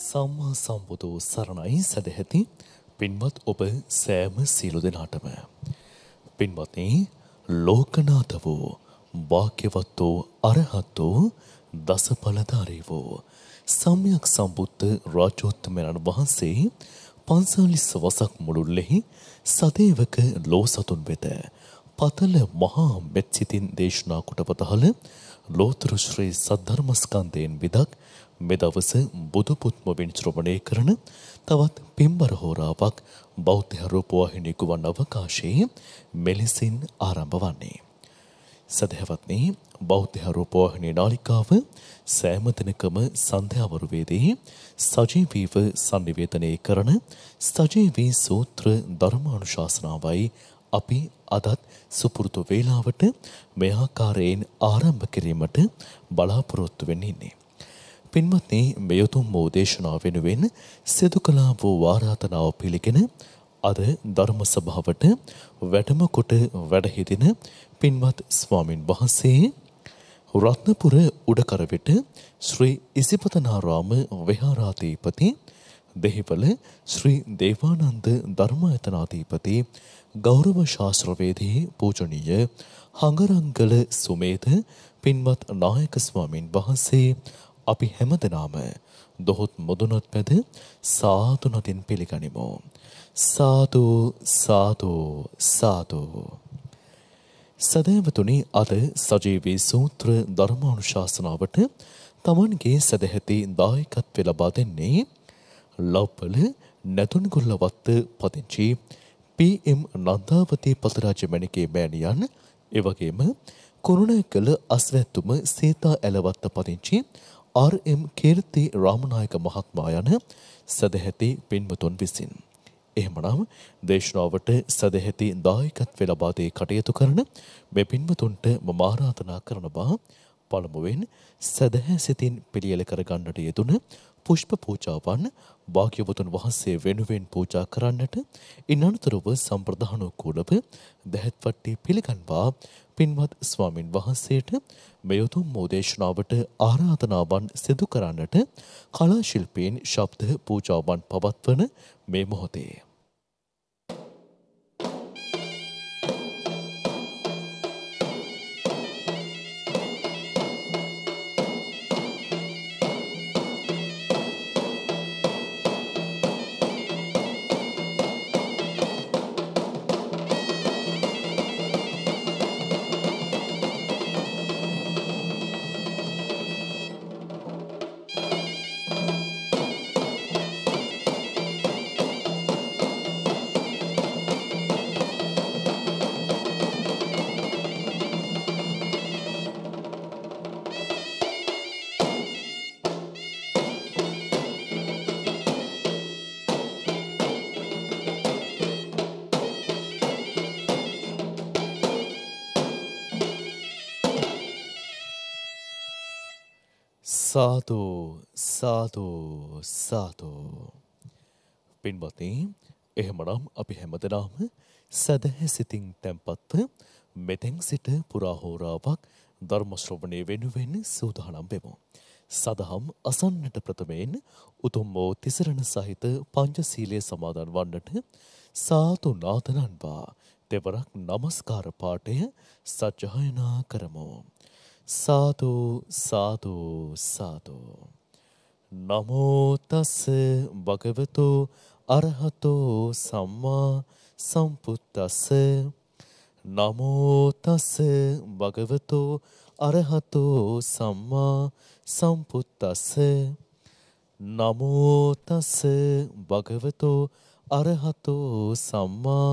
සම්මා සම්බුදු සරණයි සැදැහැති පින්වත් ඔබ සෑම සීලු දෙනාටම. පින්වත්නි ලෝකනාත වූ වාක්‍යවත් වූ අරහත් වූ දසඵලධාරී වූ සම්්‍යක් සම්බුද්ධ රාජෝත්තමයන් වහන්සේ පන්සාලිස්ස වසක් මුළුල්ලෙහි සදේවක ලෝ සතුන් වෙත පතල මහා මෙත්සිතින් දේශනා කොට පතහල ලෝතෘශ්‍රී සද්ධර්මස්කන්ධයෙන් විදක් මෙදවස බුදු පුත්මවින් ශ්‍රමණය කරන තවත් පෙම්බර හෝරාවක් බෞද්ධ රූපවාහිනී ගුවන් අවකාශයේ මෙලෙසින් ආරම්භ වන්නේ. සදහැවත්නි බෞද්ධ රූපවාහිනී නාලිකාව සෑම දිනකම සන්ධ්‍යාවරු වේදී සජීවීව sannivedanaya කරන සජීවී සූත්‍ර ධර්මානුශාසනාවයි අපි අදත් සුපුරුදු වේලාවට මේ ආකාරයෙන් ආරම්භ කිරීමට බලාපොරොත්තු වෙන්නේ. පින්වත්නි මෙයුතුම් වූ දේශනාව වෙනුවෙන් සිදු කළා වූ ආරාධනාව පිළිගෙන අද ධර්ම සභාවට වැඩම කොට වැඩහිදින පින්වත් ස්වාමින් වහන්සේ රත්නපුර උඩකරවෙට ශ්‍රී ඉසිපතනාරාම විහාරාධිපති දෙහිවල ශ්‍රී දේවානන්ද ධර්මායතනාධිපති ගෞරව ශාස්ත්‍රවේදී පූජනීය හඟරංගල සුමේත පින්වත් නායක ස්වාමින් වහන්සේ අපි හැමදෙනාම දොහොත් මුදුනොත් පැද සාතු නොතින් පිළිගනිමු. සාතු සාතු සාතු. සදෑවතුනි අද සජීවී සූත්‍ර ධර්මානුශාසනාවට තමන්ගේ සැදැහැති දායකත්වය ලබා දෙන්නේ ලව්පල නැතුන්ගොල්ලවත්ත පදිංචි පම් නන්දාවතී පතරාජ මැණිකේ මෑණියන් එවගේම කුරුණෑකල අස්වැත්තුම සීතා ඇලවත්ත පදිංචි RM කීර්ති රාමනායක මහත්මයා යන සදැහැති පින්වතුන් විසින්. එහෙමනම් දේශනාවට සදැහැති දායකත්ව ලබා දී කටයුතු කරන මේ පින්වතුන්ට මම ආරාධනා කරනවා පළමුවෙන් සදැහැ සිතින් පිළියෙල කරගන්නට යෙදුන පුෂ්ප පූජාවන් භාග්‍යවතුන් වහන්සේ වෙනුවෙන් පූජා කරන්නට ඉන් අනතුරුව සම්ප්‍රදානෝකූලව දැහැත්වට්ටි පිළිගන්වා පින්වත් ස්වාමින් වහන්සේට මෙයුතුම් මෝදේශනාවට ආරාධනාවන් සිදු කරන්නට කලාශිල්පීන් ශබ්ද පූජාවන් පවත්වන මේ මොහොතේ. සාතු සාතු සාතු පින්වත්නි එහෙමනම් අපි හැමදෙනාම සදහැ සිතින් තැම්පත්ව මෙතෙන් සිට පුරා හෝරාවක් ධර්ම ශ්‍රවණය වෙනුවෙන් සූදානම් වෙමු. සදහම් අසන්නට ප්‍රථමයෙන් උතුම් වූ තිසරණ සහිත පංචශීලයේ සමාදන් වන්නට සාතු නාතනන්වා දෙවරක් নমස්කාර පාඨය සජ්ජායනා කරමු. සාදු සාදු සාදු නමෝ තස් භගවතෝ අරහතෝ සම්මා සම්බුද්දස්ස නමෝ තස් භගවතෝ අරහතෝ සම්මා සම්බුද්දස්ස නමෝ තස් භගවතෝ අරහතෝ සම්මා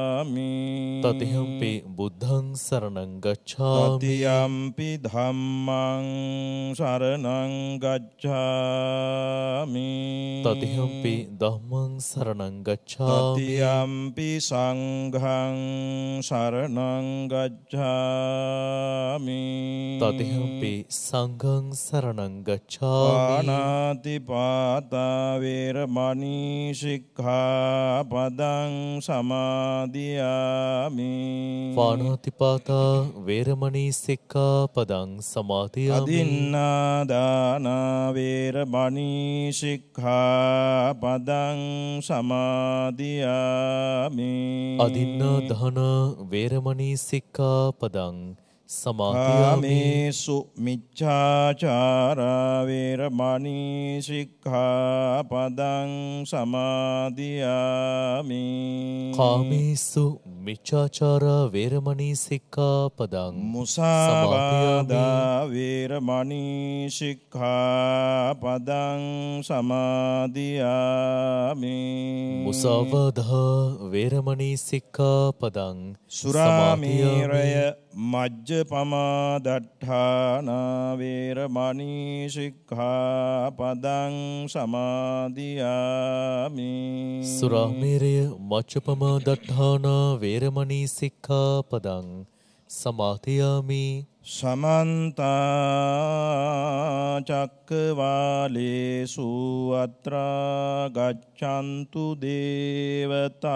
ගච්ඡාමි තතිහම්පි බුද්ධං සරණං ගච්ඡාමි තතියම්පි ධම්මං සරණං ගච්ඡාමි තතිහම්පි ධම්මං සරණං ගච්ඡාමි තතියම්පි සංඝං සරණං ගච්ඡාමි තතිහම්පි සංඝං සරණං ගච්ඡාමි පාණාති පාතා වේරමණී සික්ඛාපදං සමා අදියාමි පාණාතිපාතා වේරමණී සික්ඛාපදං සමාදියාමි අදින්නා දාන වේරමණී සික්ඛාපදං සමාදියාමි අදින්නා දාන වේරමණී සික්ඛාපදං කාමේසු මිච්ඡාචාරා වේරමණී සික්ඛාපදං සමාදියාමි කාමේසු මිච්චාචාරා වේරමණී සික්ඛාපදං මුසාවාදා වේරමණී සික්ඛාපදං සමාදියාමි මුසාවාදා වේරමණී සික්ඛාපදං සුරාමීරය මජ්ජපමාදට්ඨාන වේරමණී සික්ඛාපදං සමාදියාමි සුරාමීරය මජ්ජපමාදට්ඨාන වේ වේරමණී සික්ඛාපදං සමාදියාමි සමන්ත චක්කවාලේසු අත්‍රා ගච්ඡන්තු දේවතා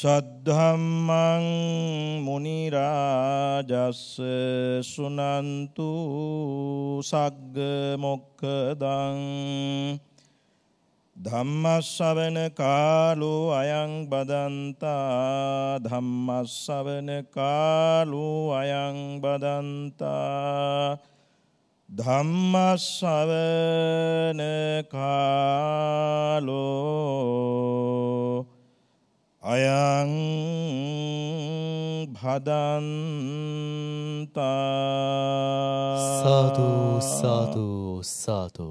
සද්ධම්මං මුනි රාජස් සුනන්තු සග්ග මොක්කදං ධම්මස්සවන කාලෝ අයං බදන්තා ධම්මස්සවන කාලෝ අයං බදන්තා ධම්මස්සවන කාලෝ අයං භදන්තා සතු සතු සතු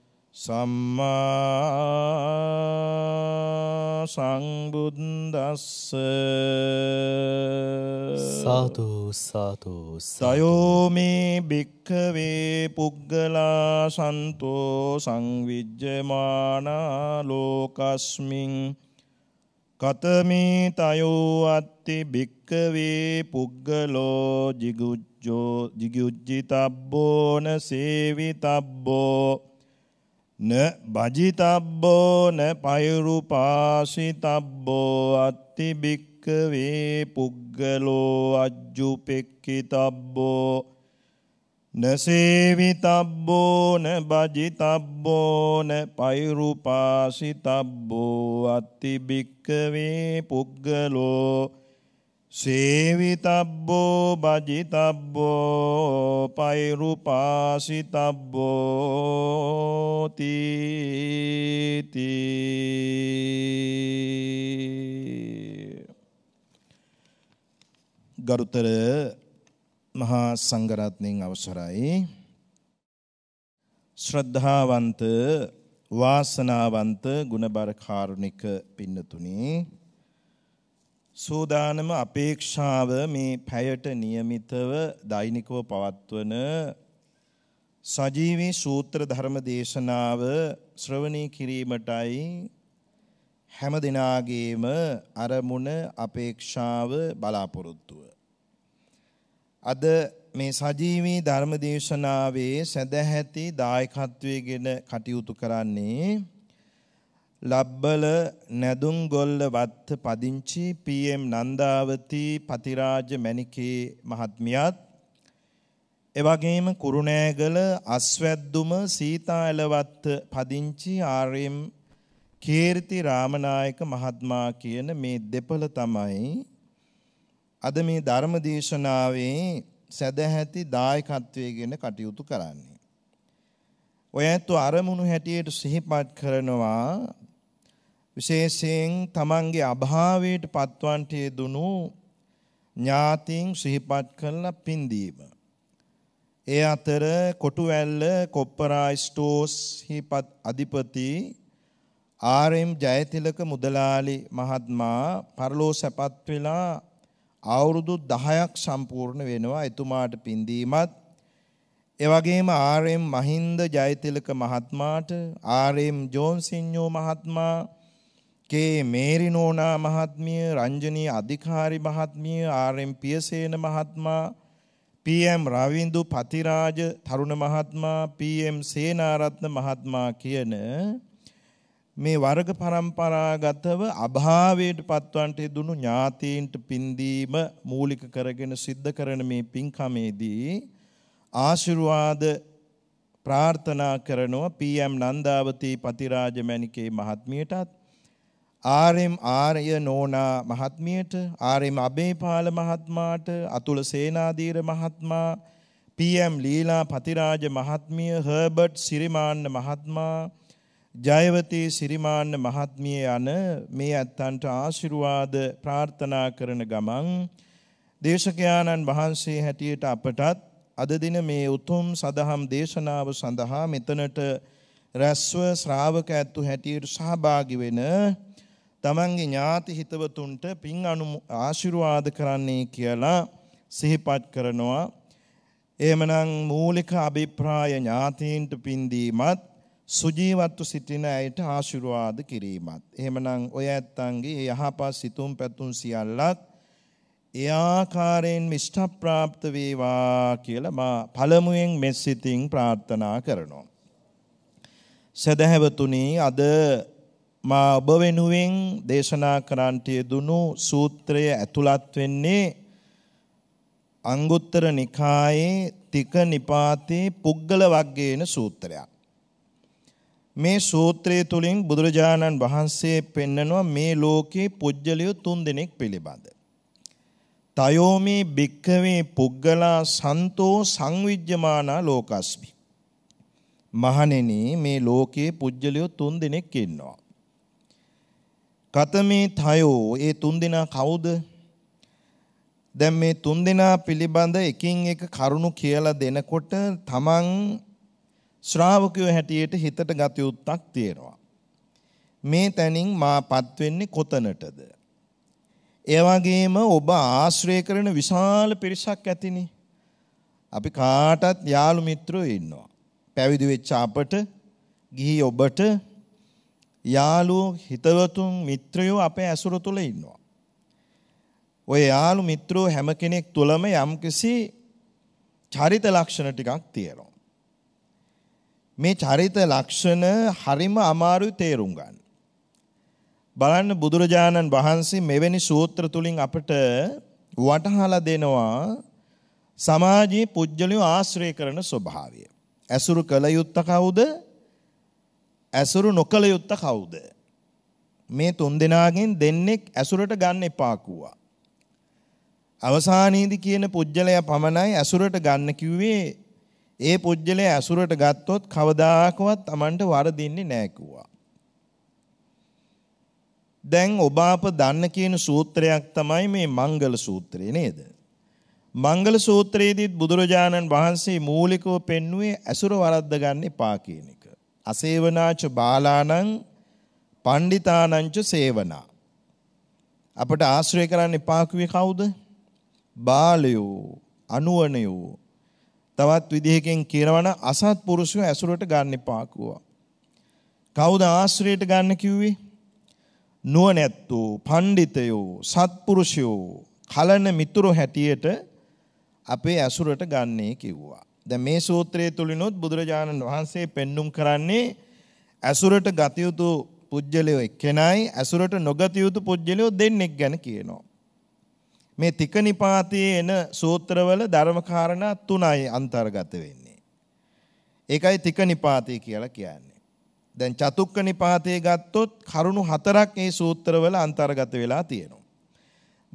සම්මා සංබුද්දස්ස සාතු සාතු සයෝමේ භික්කවේ පුද්ගලා සන්තෝ සංවිජ්ජමානා ලෝකස්මින් කතමේ තයෝ අත්ති භික්කවේ පුද්ගලෝ jigujjo jigujjitabbona sevitabboo න බජිතබ්බෝ න පයුරුපාසිතබ්බෝ අත්තිබික්කවේ පුග්ගලෝ අජ්ජුපෙක්කිතබ්බෝ නසේවිතබ්බෝ න බජිතබ්බෝ න පයුරුපාසිතබ්බෝ අත්තිබික්කවේ පුග්ගලෝ සේවිතබ්බෝ බජිතබ්බෝ පෛරුපාසිතබ්බෝ තීති ගරුතර මහා සංඝරත්නයන් අවසරයි ශ්‍රද්ධාවන්ත වාසනාවන්ත ගුණබර කාරුණික පින්නතුනේ සූදානම අපේක්ෂාව මේ පැයට નિયમિતව දෛනිකව පවත්වන සජීවී සූත්‍ර ධර්ම දේශනාව ශ්‍රවණය කිරීමටයි හැම දිනාගේම අරමුණ අපේක්ෂාව බලාපොරොත්තුව. අද මේ සජීවී ධර්ම දේශනාවේ සදැහැති දායකත්වයේගෙන කටයුතු කරන්නේ ලබ්බල නැදුම්ගොල්ල වත්ත පදිංචි පීඑම් නන්දාවති පතිරාජ මැණිකේ මහත්මියත් එවැගේම කුරුණෑගල අස්වැද්දුම සීතා එලවත්ත පදිංචි ආර්.එම්. කීර්ති රාමනායක මහත්මයා කියන මේ දෙපළ තමයි අද මේ ධර්ම දේශනාවේ සදැහැති දායකත්වයේ ගැන කටයුතු කරන්නේ. ඔය ඇත්තු අරමුණු හැටියට සිහිපත් කරනවා විශේෂයෙන් තමන්ගේ අභාවයට පත්වන්ට යෙදුණු ඥාතීන් සිහිපත් කරලා පින්දීම. ඒ අතර කොටුවැල්ල කොප්පරා ස්ටෝස් හිපත් අධිපති ආර්.එම්. ජයතිලක මුදලාලි මහත්මයා පරලෝ සැපත් වෙලා අවුරුදු 10ක් සම්පූර්ණ වෙනවා එතුමාට පින්දීමත් ඒ වගේම ආර්.එම්. මහින්ද ජයතිලක මහත්මයාට ආර්.එම්. ජෝන්සින්යෝ මහත්මයා කේ මේරිනෝනා මහත්මිය රංජනී අධිකාරි මහත්මිය ආර්.එම්. පියසේන මහත්මයා පීඑම් රවින්දු පතිරාජ තරුණ මහත්මයා පීඑම් සේනාරත්න මහත්මයා කියන මේ වර්ග પરම්පරාගතව අභාවයට පත්වන්ට දුණු ඥාතීන්ට පින්දීම මූලික කරගෙන සිද්ධ කරන මේ පින්කමේදී ආශිර්වාද ප්‍රාර්ථනා කරනවා පීඑම් නන්දාවතී පතිරාජ මැණිකේ මහත්මියටත් ආරම් ආර්ය නෝනා මහත්මියට ආරම් අබේපාල මහත්මාට අතුල සේනාධීර මහත්මා පම් ලීලා පතිරාජ මහත්මිය හර්බට් සිරිමාන්න මහත්මා ජයවතී සිරිමාන්න මහත්මිය යන මේ ඇත්තන්ට ආශිරුවාද ප්‍රාර්ථනා කරන ගමන් දේශකයාණන් වහන්සේ හැටියට අපටත් අද දින මේ උතුම් සදහම් දේශනාව සඳහා මෙතනට රැස්ව ශ්‍රාවක ඇත්තු හැටියට සහභාගි වෙන තමන්ගේ ඥාති හිතවතුන්ට පින් අනු ආශිර්වාද කරන්නේ කියලා සිහිපත් කරනවා. එහෙමනම් මූලික අභිප්‍රාය ඥාතීන්ට පින් දීමත් සුජීවත්ව සිටින අයට ආශිර්වාද කිරීමත්. එහෙමනම් ඔය ඇත්තන්ගේ යහපත් සිතුම් පැතුම් සියල්ලත් ඒ ආකාරයෙන් මිෂ්ඨ ප්‍රාප්ත වේවා කියලා මා පළමුවෙන් මෙසිතින් ප්‍රාර්ථනා කරනවා. සදහැවතුනි අද මා ඔබ වෙනුවෙන් දේශනා කරන්නට යෙදුණු සූත්‍රය ඇතුළත් වෙන්නේ අංගුත්තර නිකායේ තික නිපාතේ පුද්ගල වග්ගේන සූත්‍රයක්. මේ සූත්‍රය තුලින් බුදුරජාණන් වහන්සේ පෙන්නනවා මේ ලෝකේ පුජ්‍යලිය තුන් දෙනෙක් පිළිබඳ. තයෝමි භික්කවේ පුද්ගලා සන්තෝ සංවිජ්ජමානා ලෝකස්මි. මහණෙනි මේ ලෝකේ පුජ්‍යලිය තුන් දෙනෙක් ඉන්නවා. කතමේ තයෝ ඒ තුන් දෙනා කවුද? දැන් මේ තුන් දෙනා පිළිබඳ එකින් එක කරුණු කියලා දෙනකොට තමන් ශ්‍රාවකයෝ හැටියට හිතට ගත යුත්තක් තියෙනවා. මේ තැනින් මාපත් වෙන්නේ කොතනටද? ඒ වගේම ඔබ ආශ්‍රය කරන විශාල පිරිසක් ඇතිනේ. අපි කාටත් යාළු මිත්‍රයෝ ඉන්නවා. පැවිදි වෙච්ච අපට ගිහි ඔබට යාළුවෝ හිතවතුන් මිත්‍රයෝ අපේ ඇසුර තුල ඉන්නවා. ඔය යාළු මිත්‍රෝ හැම කෙනෙක් තුළම යම්කිසි චරිත ලක්ෂණ ටිකක් තියෙනවා. මේ චරිත ලක්ෂණ හරිම අමාරුයි තේරුම් ගන්න. බලන්න බුදුරජාණන් වහන්සේ මෙවැනි සූත්‍ර තුලින් අපට වටහාලා දෙනවා සමාජයේ පුජ්‍යලිය ආශ්‍රය කරන ස්වභාවය. ඇසුරු කළ යුත්තේ කවුද? ඇසුරු නොකළ යුත්ත කවුද? මේ තුන් දෙනාගෙන් දෙන්නෙක් ඇසුරට ගන්න එපා කිව්වා. අවසානයේදී කියන පුජ්‍යලයා පමණයි ඇසුරට ගන්න කිව්වේ ඒ පුජ්‍යලයා ඇසුරට ගත්තොත් කවදාකවත් Tamanට වරදින්නේ නැහැ කිව්වා. දැන් ඔබ අප දන්න කියන සූත්‍රයක් තමයි මේ මංගල සූත්‍රය නේද? මංගල සූත්‍රයේදීත් බුදුරජාණන් වහන්සේ මූලිකව පෙන්වුවේ ඇසුර වරද්ද ගන්න එපා කියන එක. අසේවනාච බාලානං පණ්ඩිතානංච සේවනා අපට ආශ්‍රය කරන්න එපා කිව්වේ කවුද? බාලයෝ, අනුවණයෝ. තවත් විදිහකින් කියනවනම් අසත්පුරුෂයෝ ඇසුරට ගන්න එපා කිව්වා. කවුද ආශ්‍රයයට ගන්න කිව්වේ? නුවණැත්තෝ, පඬිතයෝ, සත්පුරුෂයෝ, කලන මිතුරු හැටියට අපේ ඇසුරට ගන්නේ කිව්වා. දැන් මේ සූත්‍රයේ තුලිනොත් බුදුරජාණන් වහන්සේ පෙන්눔 කරන්නේ ඇසුරට ගත යුතු පුජ්‍යලයෝ එක්කෙනයි ඇසුරට නොගත යුතු පුජ්‍යලයෝ දෙන්නෙක් ගැන කියනවා. මේ තිකනිපාතයේ එන සූත්‍රවල ධර්මකාරණා තුනයි අන්තර්ගත වෙන්නේ. ඒකයි තිකනිපාතය කියලා කියන්නේ. දැන් චතුක්ක නිපාතය ගත්තොත් කරුණු හතරක් මේ සූත්‍රවල අන්තර්ගත වෙලා තියෙනවා.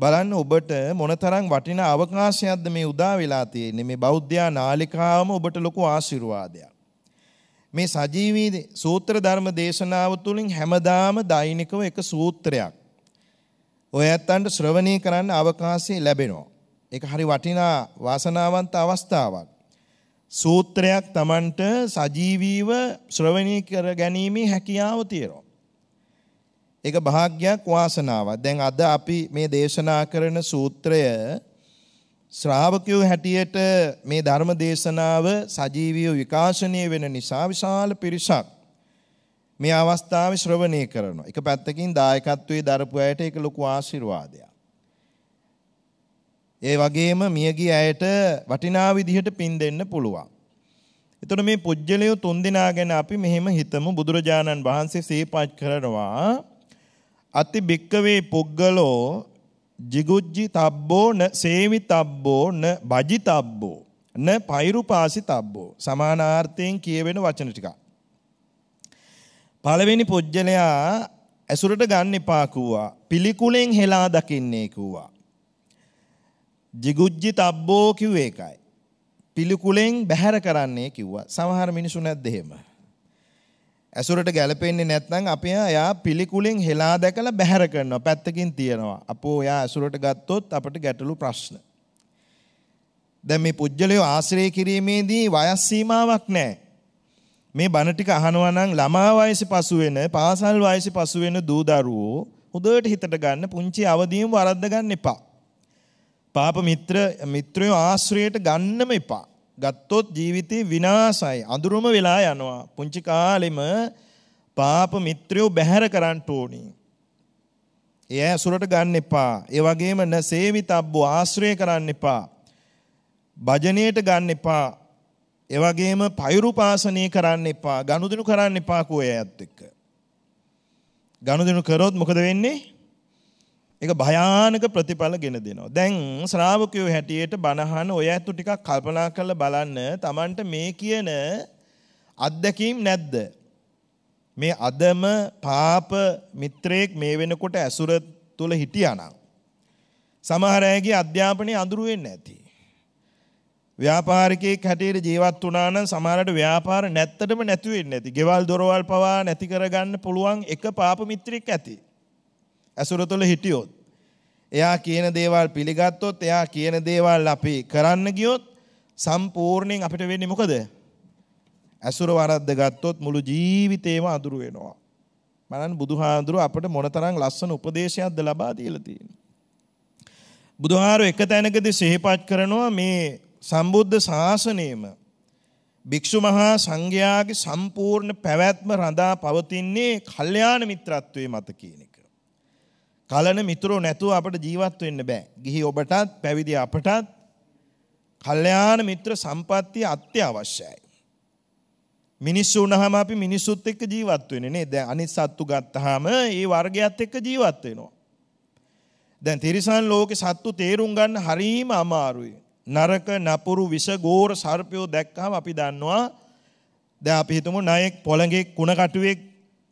බලන්න ඔබට මොනතරම් වටිනා අවකාශයක්ද මේ උදා වෙලා තියෙන්නේ මේ බෞද්ධයා නාලිකාවම ඔබට ලොකු ආශිර්වාදයක්. මේ සජීවී සූත්‍ර ධර්ම දේශනාව තුළින් හැමදාම දෛනිකව එක සූත්‍රයක්. ඔය ඇත්තන්ට ශ්‍රවණය කරන්න අවකාශය ලැබෙනවා. ඒක හරි වටිනා වාසනාවන්ත අවස්ථාවක්. සූත්‍රයක් Tamanට සජීවීව ශ්‍රවණය කර ගැනීමේ හැකියාව තියෙනවා. ඒක භාග්යක් වාසනාවක්. දැන් අද අපි මේ දේශනා කරන සූත්‍රය ශ්‍රාවකයෝ හැටියට මේ ධර්ම දේශනාව සජීවීව විකාශනය වෙන නිසා විශාල පිරිසක් මේ අවස්ථාවේ ශ්‍රවණය කරනවා. එක පැත්තකින් දායකත්වයේ දරපු අයට ඒක ලොකු ආශිර්වාදයක්. ඒ වගේම මියගිය අයට වටිනා විදිහට පින් දෙන්න පුළුවන්. එතකොට මේ පුජ්‍යලය තුන් දෙනා ගැන අපි මෙහෙම හිතමු බුදුරජාණන් වහන්සේ සීපත් කරනවා අති භික්කවේ පුද්ගලෝ jigujji tabbෝ න සේවි tabbෝ න බජි tabbෝ න පෛරුපාසි tabbෝ සමානාර්ථයෙන් කියවෙන වචන ටික. පළවෙනි පුජ්‍යලයා ඇසුරට ගන්න එපා කිව්වා. පිළිකුලෙන් හෙලා දකින්නේ කිව්වා. jigujji tabbෝ කිව්වේ ඒකයි. පිළිකුලෙන් බැහැර කරන්නේ කිව්වා. සමහර මිනිසු නැද්ද එහෙම? ඇසුරට ගැලපෙන්නේ නැත්නම් අපි එයා පිළිකුලෙන් හෙලා දැකලා බැහැර කරනවා පැත්තකින් තියනවා. අපෝ එයා ඇසුරට ගත්තොත් අපට ගැටලු ප්‍රශ්න. දැන් මේ පුජ්‍යලය ආශ්‍රය කිරීමේදී වයස් සීමාවක් නැහැ. මේ බණ ටික අහනවා නම් ළමා වයසේ පසු වෙන, පාසල් වයසේ පසු වෙන දූ දරුවෝ හොඳට හිතට ගන්න පුංචි අවදීන් වරද්ද ගන්න එපා. පාප මිත්‍ර මිත්‍රයෝ ආශ්‍රයයට ගන්නම එපා. ගත්තොත් ජීවිතේ විනාසයි. අඳුරම වෙලා යනවා. පුංචි කාලෙම පාප මිත්‍රයෝ බැහැර කරන්න ඕනි. ඒ ඇසුරට ගන්න එපා. ඒ වගේම නසේවිතබ්බෝ ආශ්‍රය කරන්න එපා. භජනයට ගන්න එපා. ඒ වගේම පෛරුපාසනය කරන්න එපා. ගනුදෙනු කරන්න එපා කෝ ඇයත් එක්ක. ගනුදෙනු කරොත් මොකද වෙන්නේ? ඒක භයානක ප්‍රතිඵල ගෙන දෙනවා. දැන් ශ්‍රාවකයෝ හැටියට බණහන ඔය ඇතු ටිකක් කල්පනා කරලා බලන්න Tamanට මේ කියන අත්දැකීම් නැද්ද? මේ අදම පාප මිත්‍රයෙක් මේ වෙනකොට ඇසුර තුල හිටියානම් සමහර අයගේ අධ්‍යාපනයේ අඳුර වෙන්නේ නැති. ව්‍යාපාරිකයෙක් හැටියට ජීවත් වුණා නම් සමහරට ව්‍යාපාර නැත්තටම නැති වෙන්නේ නැති. ගෙවල් දොරවල් පවා නැති කරගන්න පුළුවන් එක පාප මිත්‍රයෙක් ඇති. ඇසුර තුළ හිටියොත්. එයා කියන දේවල් පිළිගත්තොත් එයා කියන දේවල් අපි කරන්න ගියොත් සම්පූර්ණයෙන් අපිට වෙන්නේ මොකද? ඇසුර වරද්ද ගත්තොත් මුළු ජීවිතේම අඳුර වෙනවා. මනන් බුදුහාඳුර අපට මොනතරම් ලස්සන උපදේශයක්ද ලබා දීලා තියෙන්නේ. බුදුහාරෝ එක තැනකදී සිහිපත් කරනවා මේ සම්බුද්ධ ශාසනයම භික්ෂු මහා සංඝයාගේ සම්පූර්ණ පැවැත්ම රඳා පවතින්නේ කල්යාණ මිත්‍රත්වයේ මත කියන එක. කලන මිතුරු නැතුව අපට ජීවත් වෙන්න බෑ. ගිහි ඔබටත් පැවිදි අපටත් කල්යාණ මිත්‍ර සම්පත්තිය අත්‍යවශ්‍යයි. මිනිස්සු වුණාම අපි මිනිස්සුත් එක්ක ජීවත් වෙන්නේ නේද? දැන් අනිත් සත්තු ගත්තාම ඒ වර්ගයත් එක්ක ජීවත් වෙනවා. දැන් තිරිසන් ලෝකේ සත්තු තේරුම් ගන්න හරීම අමාරුයි. නරක නපුරු විස ගෝර සර්පයෝ දැක්කම අපි දන්නවා දැන් අපි හිතමු ණයෙක් පොළඟෙක් කුණකටුවෙක්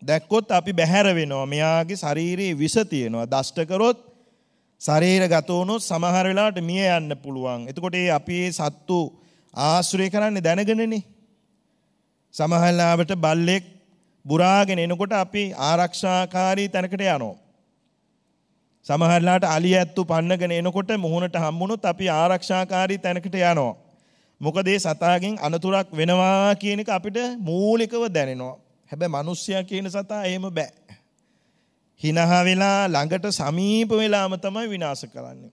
දැක්කොත් අපි බැහැර වෙනවා. මෙයාගේ ශරීරයේ විස තියෙනවා. දෂ්ට කරොත් ශරීරගත වුණොත් සමහර වෙලාවට මිය යන්න පුළුවන්. එතකොට ඒ අපි මේ සත්තු ආශ්‍රය කරන්නේ දැනගෙනනේ. සමහර වෙලාවට බල්ලෙක් බුරාගෙන එනකොට අපි ආරක්ෂාකාරී තැනකට යනවා. සමහර වෙලාවට අලිය ඇත්තු පන්නගෙන එනකොට මුහුණට හම්බුනොත් අපි ආරක්ෂාකාරී තැනකට යනවා. මොකද ඒ සතාගෙන් අනතුරක් වෙනවා කියන එක අපිට මූලිකව දැනෙනවා. හැබැයි මිනිස්සයා කියන සතා එහෙම බෑ. හිනහා වෙලා ළඟට සමීප වෙලාම තමයි විනාශ කරන්නේ.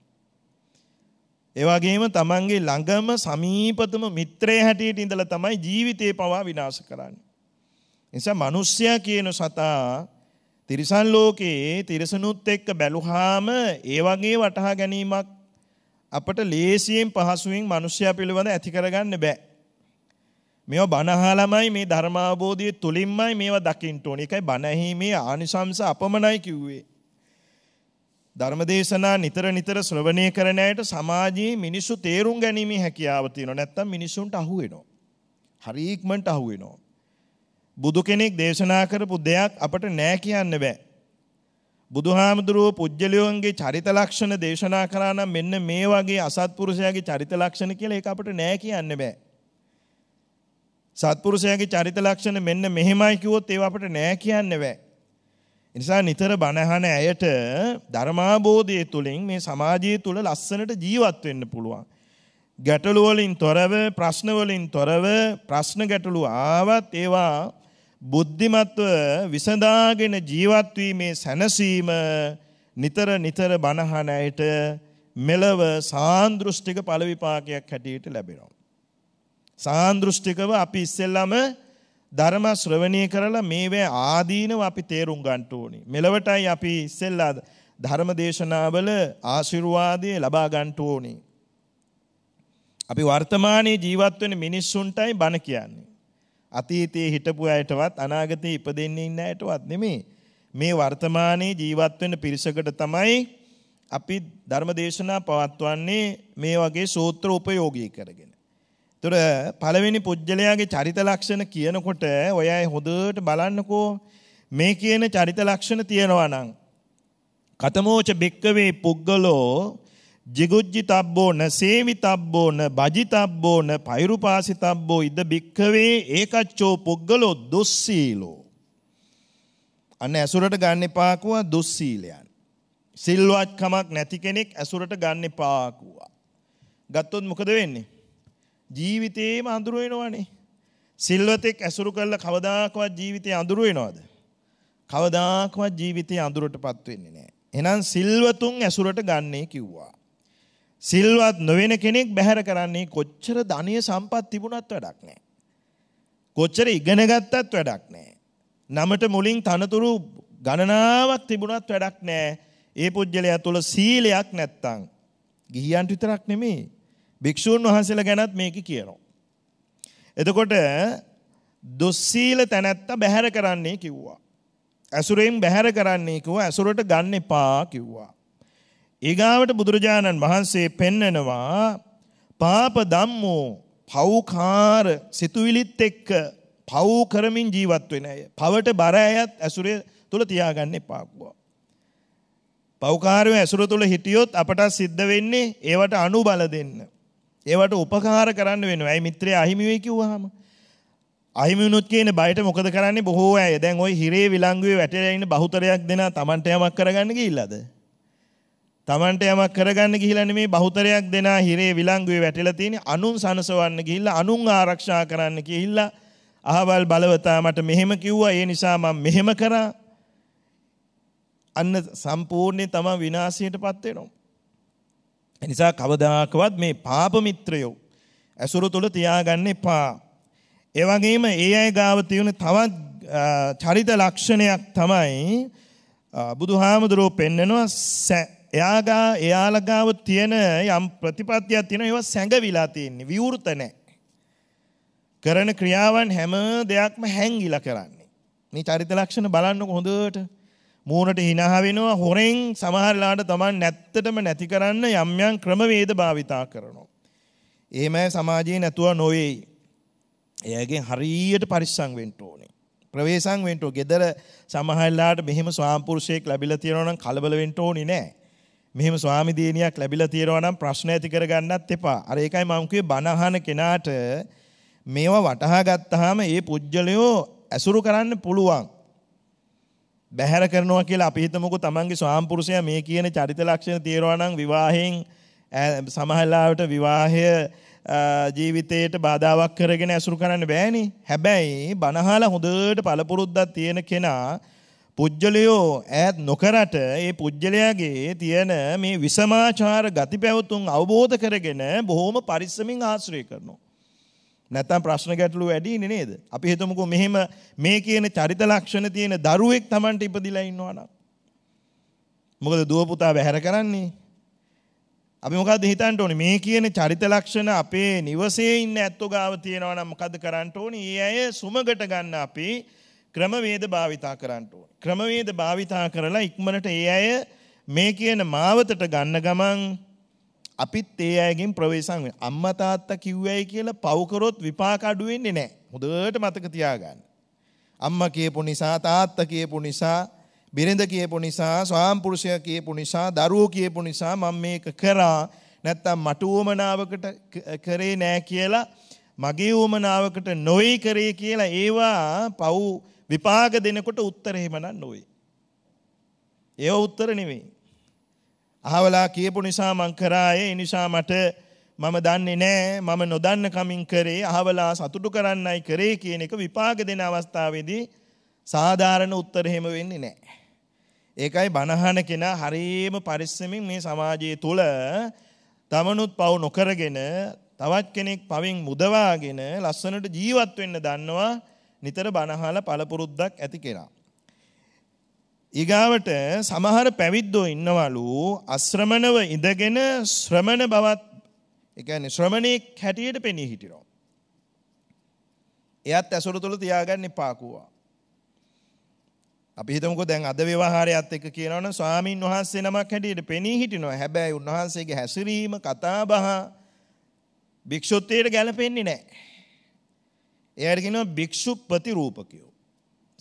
ඒ වගේම තමන්ගේ ළඟම සමීපතම මිත්‍රය හැටියට ඉඳලා තමයි ජීවිතේ පවා විනාශ කරන්නේ. නිසා මිනිස්සයා කියන සතා තිරිසන් ලෝකයේ තිරසනුත් එක්ක බැලුවාම ඒ වගේ වටහා ගැනීමක් අපට ලේසියෙන් පහසුවෙන් මිනිස්සයා පිළිබඳ ඇති කරගන්න බෑ. මේවා බණහාලමයි මේ ධර්මාබෝධය තුළින්මයි මේවා දකින්න ඕනේ. ඒකයි බණැහිමේ ආනිසංස අපමණයි කිව්වේ. ධර්මදේශනා නිතර නිතර ශ්‍රවණය කරන අයට සමාජයේ මිනිස්සු තේරුම් ගැනීමේ හැකියාව තියෙනවා. නැත්තම් මිනිස්සුන්ට අහු වෙනවා. හරි ඉක්මනට අහු වෙනවා. බුදු කෙනෙක් දේශනා කරපු දෙයක් අපට නෑ කියන්න බෑ. බුදුහාමුදුරුව පුජ්‍යලයන්ගේ චරිත ලක්ෂණ දේශනා කරා නම් මෙන්න මේ වගේ අසත්පුරුෂයාගේ චරිත ලක්ෂණ කියලා ඒක අපට නෑ කියන්න බෑ. සත්පුරුෂයාගේ චරිත ලක්ෂණ මෙන්න මෙහෙමයි කිව්වොත් ඒව අපිට නෑ කියන්න බෑ. ඒ නිසා නිතර බණහන ඇයට ධර්මාබෝධය තුලින් මේ සමාජය තුල ලස්සනට ජීවත් වෙන්න පුළුවන්. ගැටලු වලින් තොරව ප්‍රශ්න වලින් තොරව ප්‍රශ්න ගැටලු ආවත් ඒවා බුද්ධිමත්ව විසඳාගෙන ජීවත් වීමේ සැනසීම නිතර නිතර බණහන ඇයට මෙලව සාන්දෘෂ්ටික ඵල විපාකයක් හැටියට ලැබෙනවා. සාන්දෘෂ්ටිකව අපි ඉස්සෙල්ලම ධර්ම ශ්‍රවණය කරලා මේවැ ආදීනව අපි තේරුම් ගන්න ඕනේ. මෙලවටයි අපි ඉස්සෙල්ලා ධර්ම දේශනාවල ආශිර්වාදය ලබා ගන්න ඕනේ. අපි වර්තමානයේ ජීවත් වෙන මිනිස්සුන්ටයි බණ කියන්නේ. අතීතයේ හිටපු අයටවත් අනාගතයේ ඉපදෙන්නේ ඉන්න අයටවත් නෙමෙයි. මේ වර්තමානයේ ජීවත් වෙන පිරිසකට තමයි අපි ධර්ම දේශනා පවත්වන්නේ මේ වගේ සූත්‍ර උපයෝගී කරගෙන. තොර පළවෙනි පුද්ගලයාගේ චරිත ලක්ෂණ කියනකොට ඔය අය හොදට බලන්නකෝ මේ කියන චරිත ලක්ෂණ තියෙනවා නම් කතමෝච බික්කවේ පුද්ගලෝ jigujji tabbona sevi tabbona baji tabbona pairupasi tabbo ඉද බික්කවේ ඒකච්චෝ පුද්ගලෝ දුස්සීලෝ අන්න ඇසුරට ගන්න එපාකුවා දුස්සීලයන් සිල්වත්කමක් නැති කෙනෙක් ඇසුරට ගන්න එපාකුවා ගත්තොත් මොකද වෙන්නේ ජීවිතේම අඳුර වෙනවනේ. සිල්වතෙක් ඇසුරු කළා කවදාකවත් ජීවිතේ අඳුර වෙනවද? කවදාකවත් ජීවිතේ අඳුරටපත් වෙන්නේ නැහැ. එහෙනම් සිල්වතුන් ඇසුරට ගන්නේ කිව්වා. සිල්වත් නොවන කෙනෙක් බැහැර කරන්නේ කොච්චර ධනය සම්පත් තිබුණත් වැඩක් නැහැ. කොච්චර ඉගෙන ගත්තත් වැඩක් නැහැ. නමට මුලින් තනතුරු ගණනාවක් තිබුණත් වැඩක් නැහැ. ඒ පුජ්‍යලයා තුල සීලයක් නැත්තම් ගිහියන්ට විතරක් නෙමෙයි භික්ෂූන් වහන්සේලා ගැනත් මේක කියනවා. එතකොට දුස්සීල තැනැත්තා බැහැර කරන්නේ කිව්වා. ඇසුරෙන් බැහැර කරන්නේ කිව්වා ඇසුරට ගන්න එපා කිව්වා. ඊගාවට බුදුරජාණන් වහන්සේ පෙන්නනවා පාප ධම්මෝ පව්කාර සිතුවිලිත් එක්ක පව් කරමින් ජීවත් වෙන අය. පවට බර අයත් ඇසුරේ තුල තියාගන්න එපා කිව්වා. පව්කාරයෝ ඇසුර තුල හිටියොත් අපට සිද්ධ වෙන්නේ ඒවට අනුබල දෙන්න. ඒවට උපකාර කරන්න වෙනවා. ඇයි මිත්‍රය අහිමි වෙයි කිව්වහම? අහිමි වුණොත් කියන බයට මොකද කරන්නේ බොහෝ අය. දැන් ওই හිරේ විලංගුවේ වැටලා ඉන්න බහුතරයක් දෙනා Tamanට යමක් කරගන්න ගිහිල්ලාද? Tamanට යමක් කරගන්න ගිහිල්ලා නෙමේ බහුතරයක් දෙනා හිරේ විලංගුවේ වැටලා තියෙන අනුන් සනසවන්න ගිහිල්ලා අනුන් ආරක්ෂා කරන්න ගිහිල්ලා අහවල් බලවතා මට මෙහෙම කිව්වා ඒ නිසා මම මෙහෙම කරා අන්න සම්පූර්ණයෙන් තමන් විනාශයටපත් වෙනවා එනිසා කවදාකවත් මේ පාප මිත්‍රයෝ ඇසුරු තුල තියාගන්න එපා. ඒ වගේම ඒ අය ගාව තියෙන තවත් චරිත ලක්ෂණයක් තමයි බුදුහාමුදුරුව පෙන්නනවා එයාගා එයාලගාව තියෙන යම් ප්‍රතිපත්තියක් තියෙන ඒවා සැඟවිලා තියෙන්නේ විවෘත නැහැ. කරන ක්‍රියාවන් හැම දෙයක්ම හැංගිලා කරන්නේ. මේ චරිත ලක්ෂණ බලන්නකො හොඳට. මූණට හිනහ වෙනවා හොරෙන් සමහරලාට Taman නැත්තටම නැති කරන්න යම් යම් ක්‍රමවේද භාවිතා කරනවා. එහෙමයි සමාජයේ නැතුව නොවේයි. එයාගෙන් හරියට පරිස්සම් වෙන්න ඕනේ. ප්‍රවේශම් වෙන්න ඕනේ. gedara සමහරලාට මෙහෙම ස්වාම්පුරුෂයෙක් ලැබිලා තියෙනවා නම් කලබල වෙන්න ඕනේ නෑ. මෙහෙම ස්වාමි දේනියක් ලැබිලා තියෙනවා නම් ප්‍රශ්න ඇති කරගන්නත් එපා. අර ඒකයි මම කිව්වේ බනහන කෙනාට මේවා වටහා ගත්තාම ඒ පුජ්‍යලයෝ ඇසුරු කරන්න පුළුවන්. බැහැර කරනවා කියලා අපි හිතමුකෝ තමන්ගේ ස්වාම්පුරුෂයා මේ කියන චරිත ලක්ෂණ තියෙනවා නම් විවාහයෙන් සමහරලාවට විවාහය ජීවිතයට බාධාවක් කරගෙන ඇසුරු කරන්න බෑනේ. හැබැයි බනහල හොඳට පළපුරුද්දක් තියෙන කෙනා පුජ්‍යලයෝ ඈත් නොකරට ඒ පුජ්‍යලයාගේ තියෙන මේ විසමාචාර ගති පැවතුම් අවබෝධ කරගෙන බොහොම පරිස්සමින් ආශ්‍රය කරනවා. නැත්තම් ප්‍රශ්න ගැටලු වැඩිනේ නේද? අපි හිතමුකෝ මෙහෙම මේ කියන චරිත ලක්ෂණ තියෙන දරුවෙක් Tamanට ඉපදිලා ඉන්නවා නම්. මොකද දුව පුතා බැහැර කරන්නේ? අපි මොකද්ද හිතන්න ඕනේ? මේ කියන චරිත ලක්ෂණ අපේ නිවසේ ඉන්න ඇත්තෝ ගාව තියෙනවා නම් මොකද්ද කරන්න ඕනේ? ඒ අය සුමගට ගන්න අපි ක්‍රමවේද භාවිතා කරන්න ඕනේ. ක්‍රමවේද භාවිතා කරලා ඉක්මනට ඒ අය මේ කියන මාවතට ගන්න ගමන් අපිත් ඒ අයගෙන් ප්‍රවේශම් වෙනවා. අම්මා තාත්තා කිව්වයි කියලා පව් කරොත් විපාක අඩු වෙන්නේ නැහැ. හොඳට මතක තියාගන්න. අම්මා කියපු නිසා, තාත්තා කියපු නිසා, බිරිඳ කියපු නිසා, ස්වාම්පුරුෂයා කියපු නිසා, දරුවෝ කියපු නිසා මම මේක කරා. නැත්තම් මට උවමනාවකට කරේ නෑ කියලා මගේ උවමනාවකට නොවේ කරේ කියලා ඒවා පව් විපාක දෙනකොට උත්තර එහෙම නොවේ. ඒව උත්තර නෙවෙයි. අහවලා කියපු නිසා මං කරා ඒ නිසා මට මම දන්නේ නැහැ මම නොදන්න කමින් කරේ අහවලා සතුටු කරන්නයි කරේ කියන එක විපාක දෙන අවස්ථාවේදී සාධාරණ උත්තර එහෙම වෙන්නේ නැහැ. ඒකයි බනහන කෙනා හරීම පරිස්සමින් මේ සමාජයේ තුල තමනුත් පව නොකරගෙන තවත් කෙනෙක් පවෙන් මුදවාගෙන ලස්සනට ජීවත් වෙන්න දන්නවා නිතර බනහලා පළපුරුද්දක් ඇති කෙනා. ඊගාවට සමහර පැවිද්දෝ ඉන්නවලු අශ්‍රමණව ඉඳගෙන ශ්‍රමණ බවත් ඒ කියන්නේ ශ්‍රමණෙක් හැටියට පෙනී හිටිනවා. එයත් ඇසුර තුල තියාගන්න එපා කෝවා. අපි හිතමුකෝ දැන් අද ව්‍යවහාරයත් එක්ක කියනවනම් ස්වාමින් වහන්සේ නමක් හැටියට පෙනී හිටිනවා. හැබැයි උන්වහන්සේගේ හැසිරීම, කතාබහ භික්ෂුත්වයට ගැලපෙන්නේ නැහැ. එයාට කියනවා භික්ෂු ප්‍රතිරූපකයෝ.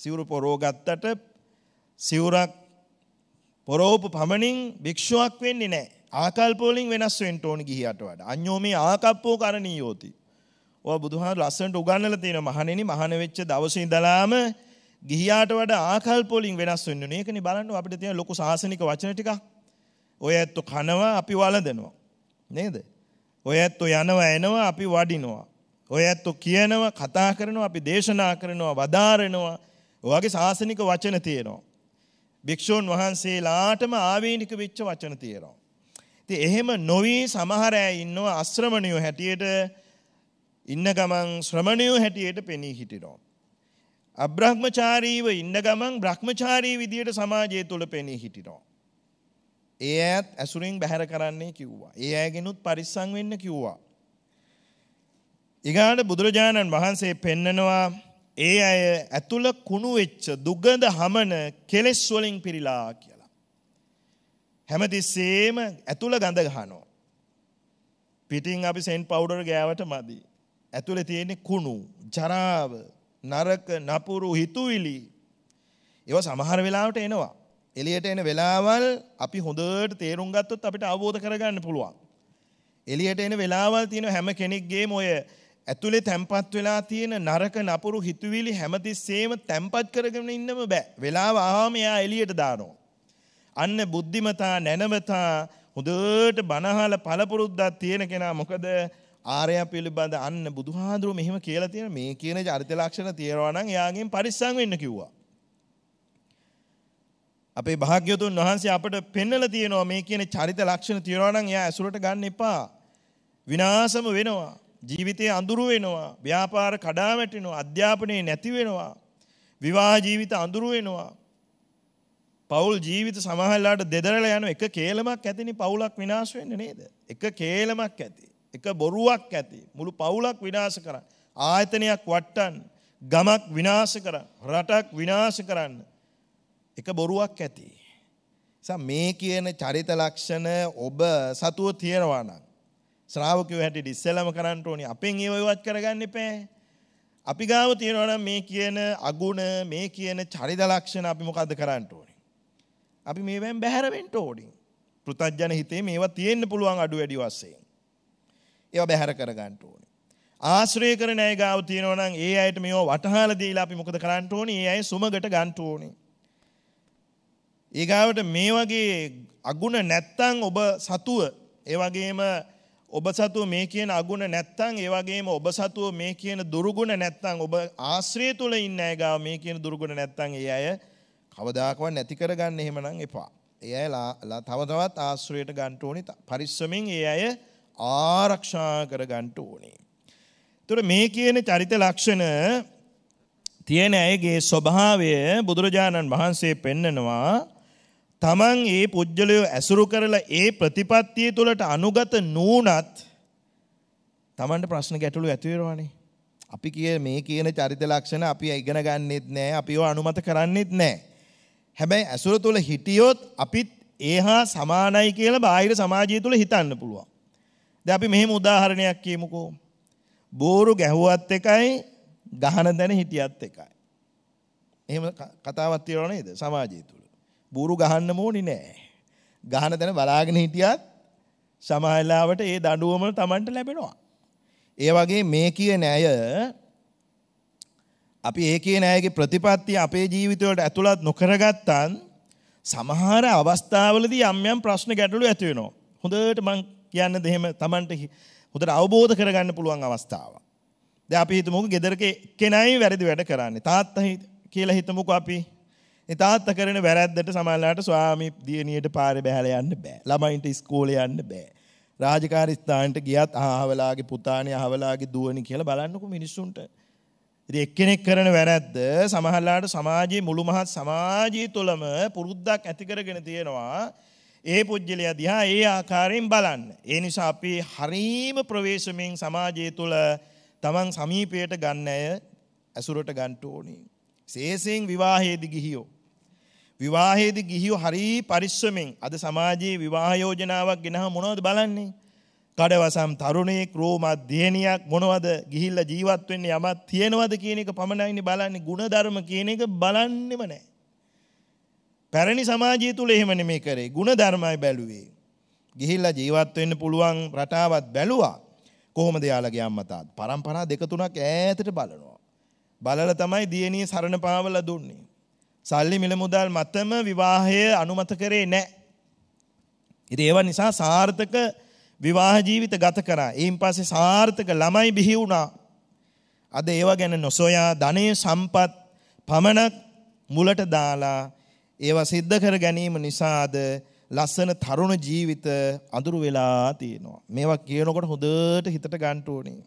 සිවුරු පොරෝ ගත්තට සිවුරක් පොරෝපු පමණින් භික්ෂුවක් වෙන්නේ නැහැ. ආකල්පෝලින් වෙනස් වෙන්න ඕන ගිහියට වඩා. අඤ්ඤෝ මේ ආකප්පෝ කරණීයෝති. ඔය බුදුහාම ලස්සනට උගන්වලා තියෙන මහණෙනි මහණ වෙච්ච දවසේ ඉඳලාම ගිහියට වඩා ආකල්පෝලින් වෙනස් වෙන්න ඕනේ. ඒකනේ බලන්න අපිට තියෙන ලොකු සාසනික වචන ටික. ඔය ඇත්තෝ කනවා අපි වළඳනවා. නේද? ඔය ඇත්තෝ යනවා එනවා අපි වඩිනවා. ඔය ඇත්තෝ කියනවා කතා කරනවා අපි දේශනා කරනවා වදාරනවා. ඔයගේ සාසනික වචන තියෙනවා. භික්ෂූන් වහන්සේලාටම ආවේනික වෙච්ච වචන තියෙනවා. ඉතින් එහෙම නොවි සමහර අය ඉන්නවා අශ්‍රමණියෝ හැටියට ඉන්න ගමන් ශ්‍රමණියෝ හැටියට පෙනී හිටිනවා. අබ්‍රහ්මචාරීව ඉන්න ගමන් බ්‍රහ්මචාරී විදියට සමාජය තුළ පෙනී හිටිනවා. ඒ ඇත් ඇසුරින් බැහැර කරන්නේ කිව්වා. ඒ අයගෙනුත් පරිස්සම් වෙන්න කිව්වා. ඊගාට බුදුරජාණන් වහන්සේ පෙන්නනවා ඒ අය ඇතුළ කුණු වෙච්ච දුගඳ හමන කෙලෙස් වලින් පිරීලා කියලා. හැමතිස්සෙම ඇතුළ ගඳ ගහනවා. පිටින් අපි සෙන්ට් පවුඩර් ගෑවට මදි. ඇතුළේ තියෙන කුණු, ජරාව, නරක, නපුරු හිතුවිලි ඒවා සමහර වෙලාවට එනවා. එළියට එන වෙලාවල් අපි හොඳට තේරුම් ගත්තොත් අපිට අවබෝධ කරගන්න පුළුවන්. එළියට එන වෙලාවල් තියෙන හැම කෙනෙක්ගේම ඔය ඇතුලේ තැම්පත් වෙලා තියෙන නරක නපුරු හිතුවිලි හැමතිස්සෙම තැම්පත් කරගෙන ඉන්නම බෑ. වෙලාව ආවම එයා එළියට දානවා. අන්න බුද්ධිමතා නැනවතා හොඳට බනහල පළපුරුද්දක් තියෙන කෙනා මොකද ආර්ය පිළිබඳ අන්න බුදුහාඳුරු මෙහෙම කියලා තියෙන මේ කියන චරිත ලක්ෂණ තියෙනවා නම් එයාගෙන් පරිස්සම් වෙන්න කිව්වා. අපේ භාග්‍යවතුන් වහන්සේ අපට පෙන්වලා තියෙනවා මේ කියන චරිත ලක්ෂණ තියෙනවා නම් එයා ඇසුරට ගන්න එපා. විනාශම වෙනවා. ජීවිතය අඳුරු වෙනවා ව්‍යාපාර කඩාවැටෙනවා අධ්‍යාපනයේ නැති වෙනවා විවාහ ජීවිත අඳුරු වෙනවා පවුල් ජීවිත සමහරලාට දෙදරලා යන එක කේලමක් ඇතිනේ පවුලක් විනාශ වෙන්නේ නේද එක කේලමක් ඇති එක බොරුවක් ඇති මුළු පවුලක් විනාශ කරන්න ආයතනයක් වට්ටන්න ගමක් විනාශ කරන්න රටක් විනාශ කරන්න එක බොරුවක් ඇති නිසා මේ කියන චරිත ලක්ෂණ ඔබ සතුව තියනවා නම් ශ්‍රාවකයෝ හැටියට ඉස්සෙල්ලම කරන්න ඕනේ අපෙන් ඒව ඉවත් කරගන්න එපා. අපි ගාව තියෙනවා නම් මේ කියන අගුණ මේ කියන චරිත ලක්ෂණ අපි මොකද්ද කරන්න ඕනේ? අපි මේවෙන් බැහැර වෙන්න ඕනේ. පෘතජන හිතේ මේවා තියෙන්න පුළුවන් අඩු වැඩි වශයෙන්. ඒවා බැහැර කරගන්න ඕනේ. ආශ්‍රය කරන අය ගාව තියෙනවා නම් ඒ අයට මේව වටහාලා දීලා අපි මොකද කරන්න ඕනේ? ඒ අය සුමගට ගන්න ඕනේ. ඊගාවට මේ වගේ අගුණ නැත්තම් ඔබ සතුව ඒ වගේම ඔබ සතුව මේ කියන අගුණ නැත්තං ඒවගේම ඔබ සතුව මේ කියන දුරුගුණ නැත්තං ඔබ ආශ්‍රය තුළ ඉන්න ඇගාව මේ කියන දුරුගුණ නැත්තං ඒ අය කවදාකවත් නැති කරගන්න එහෙමනම් එපා. ඒ අය තව තවත් ආශ්‍රයයට ගන්න ඕනේ. පරිස්සමෙන් ඒ අය ආරක්ෂා කර ගන්න ඕනේ. ඒතර මේ කියන චරිත ලක්ෂණ තියෙන අයගේ ස්වභාවය බුදුරජාණන් වහන්සේ පෙන්නනවා. තමන් ඒ පුද්ගලයෝ ඇසුරු කරලා ඒ ප්‍රතිපත්තිය තුළට අනුගත නූනත් තමන්ට ප්‍රශ්න ගැටලු ඇතිවෙනවානේ. අපි කිය මේ කියන චරිත ලක්ෂණ අපි ඉගෙන ගන්නෙත් නෑ අපි ඒවා අනුමත කරන්නෙත් නෑ. හැබැයි ඇසුර තුළ හිටියොත් අපිත් ඒ හා සමානයි කියලා බාහිර සමාජය තුළ හිතන්න පුළුවන්. දැන් අපි මෙහෙම උදාහරණයක් කියමුකෝ. බෝරු ගැහුවත් එකයි ගහන දැන හිටියත් එකයි. එහෙම කතාවක් තියෙනව නේද සමාජය තුළ? බూరు ගහන්න ඕනේ නෑ. ගහන තැන බලාගෙන හිටියත් සමාජලාවට ඒ දඬුවම Tamanට ලැබෙනවා. ඒ වගේ මේ කියන අය අපි ඒ කියන අයගේ ප්‍රතිපත්තිය අපේ ජීවිතවලට ඇතුළත් නොකරගත්තන් සමහර අවස්ථාවලදී යම් යම් ප්‍රශ්න ගැටලු ඇති වෙනවා. හොඳට මං කියන්න දෙහෙම Tamanට හොඳට අවබෝධ කරගන්න පුළුවන් අවස්ථාවක්. දැන් අපි හිතමුකෝ ගෙදරක කෙනයි වැරදි වැඩ කරන්නේ. තාත්තා කියලා හිතමුකෝ අපි තාත්ත කරන වැරැද්දට සමල්ලාට ස්වාමි දියණියට පාරේ බැහැලා යන්න බෑ. ළමයින්ට ඉස්කෝලේ යන්න බෑ. රාජකාරි ස්ථානට ගියත් අහවලාගේ පුතානේ අහවලාගේ දුවනි කියලා බලන්නකො මිනිස්සුන්ට. එක්කෙනෙක් කරන වැරැද්ද සමහරලාට සමාජයේ මුළු මහත් සමාජය තුළම පුරුද්දක් ඇති කරගෙන තියෙනවා ඒ පුජ්‍යලයා දිහා ඒ ආකාරයෙන් බලන්න. ඒ නිසා අපි හරීම ප්‍රවේශමෙන් සමාජය තුළ තමන් සමීපයට ගන්න අය ඇසුරට ගන්න ඕනේ. විශේෂයෙන් විවාහයේදී ගිහියෝ විවාහයේදී ගිහියෝ හරි පරිස්සමෙන් අද සමාජයේ විවාහ යෝජනාවක් ගෙනහම මොනවද බලන්නේ? කඩවසම් තරුණයෙක් රෝමත් දියණියක් මොනවද ගිහිල්ලා ජීවත් වෙන්න යමක් තියෙනවද කියන එක පමණයිනේ බලන්නේ ಗುಣධර්ම කියන එක බලන්නෙම නැහැ. පැරණි සමාජය තුල එහෙම නෙමෙයි කරේ. ಗುಣධර්මයි බැලුවේ. ගිහිල්ලා ජීවත් වෙන්න පුළුවන් රටාවක් බැලුවා. කොහොමද යාළගේ අම්මා තාත්තා? පරම්පරා දෙක තුනක් ඈතට බලනවා. බලලා තමයි දියණිය සරණ පාවලා දුන්නේ. සල්ලි මිල මුදල් මතම විවාහය අනුමත කරේ නැහැ. ඉතින් ඒව නිසා සාර්ථක විවාහ ජීවිත ගත කරා. ඊයින් පස්සේ සාර්ථක ළමයි බිහි වුණා. අද ඒව ගැන නොසොයා ධනෙ සම්පත් පමණක් මුලට දාලා ඒව සිද්ධ කර ගැනීම නිසාද ලස්සන තරුණ ජීවිත අඳුරු වෙලා තියෙනවා. මේවා කියනකොට හොඳට හිතට ගන්න ඕනේ.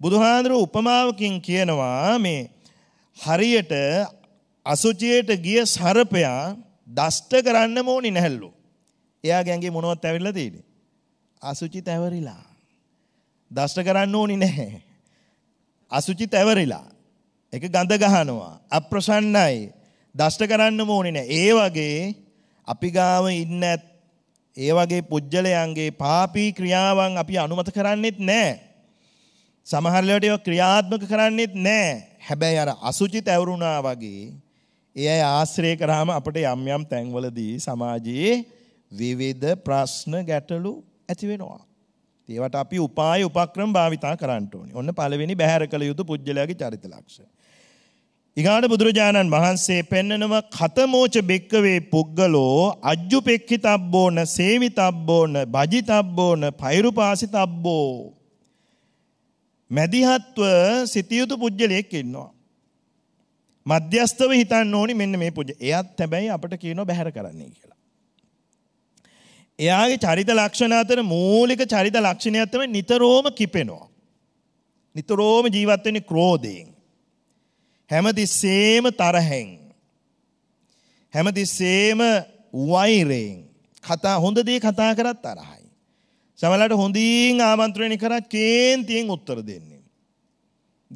බුදුහාඳුර උපමාවකින් කියනවා මේ හරියට අසුචියට ගිය සර්පයා දෂ්ට කරන්න ඕනි නැහැලු. එයා ගැන්ගේ මොනවත් ඇවිල්ලා තියෙන්නේ? අසුචි තැවරිලා. දෂ්ට කරන්න ඕනි නැහැ. අසුචි තැවරිලා. ඒක ගඳ ගහනවා. අප්‍රසන්නයි. දෂ්ට කරන්න ඕනි නැහැ. ඒ වගේ අපි ගාව ඉන්න ඒ වගේ පුජ්‍යලයන්ගේ පාපී ක්‍රියාවන් අපි අනුමත කරන්නේත් නැහැ. සමහර වෙලාවට ඒවා ක්‍රියාත්මක කරන්නේත් නැහැ. හැබැයි අර අසුචි තැවරුණා වගේ ඒ අය ආශ්‍රය කරාම අපට යම් යම් තැන්වලදී සමාජයේ විවිධ ප්‍රශ්න ගැටලු ඇති වෙනවා. ඒවට අපි උපාය උපක්‍රම භාවිතා කරන්න ඕනේ. ඔන්න පළවෙනි බැහැර කළ යුතු පුජ්‍යලයාගේ චරිත ලක්ෂණ. ඊගාට බුදුරජාණන් වහන්සේ පෙන්නනව කතමෝච බෙක්කවේ පුද්ගලෝ අජ්ජුපෙක්ඛිතබ්බෝන සේවිතබ්බෝන භජිතබ්බෝන පෛරුපාසිතබ්බෝ මැදිහත්ව සිටියුතු පුජ්‍යලයක් ඉන්නවා. මධ්‍යස්තව හිතන්න ඕනි මෙන්න මේ පුජ. එයත් හැබැයි අපට කියනවා බැහැර කරන්නේ කියලා. එයාගේ චරිත ලක්ෂණ අතර මූලික චරිත ලක්ෂණයක් තමයි නිතරම කිපෙනවා. නිතරම ජීවත් වෙන්නේ ක්‍රෝධයෙන්. හැමතිස්සෙම තරහෙන්. හැමතිස්සෙම වෛරයෙන්. කතා හොඳ දේ කතා කරත් තරහයි. සමහරවිට හොඳින් ආමන්ත්‍රණය කරත් කේන්තියෙන් උත්තර දෙන්නේ.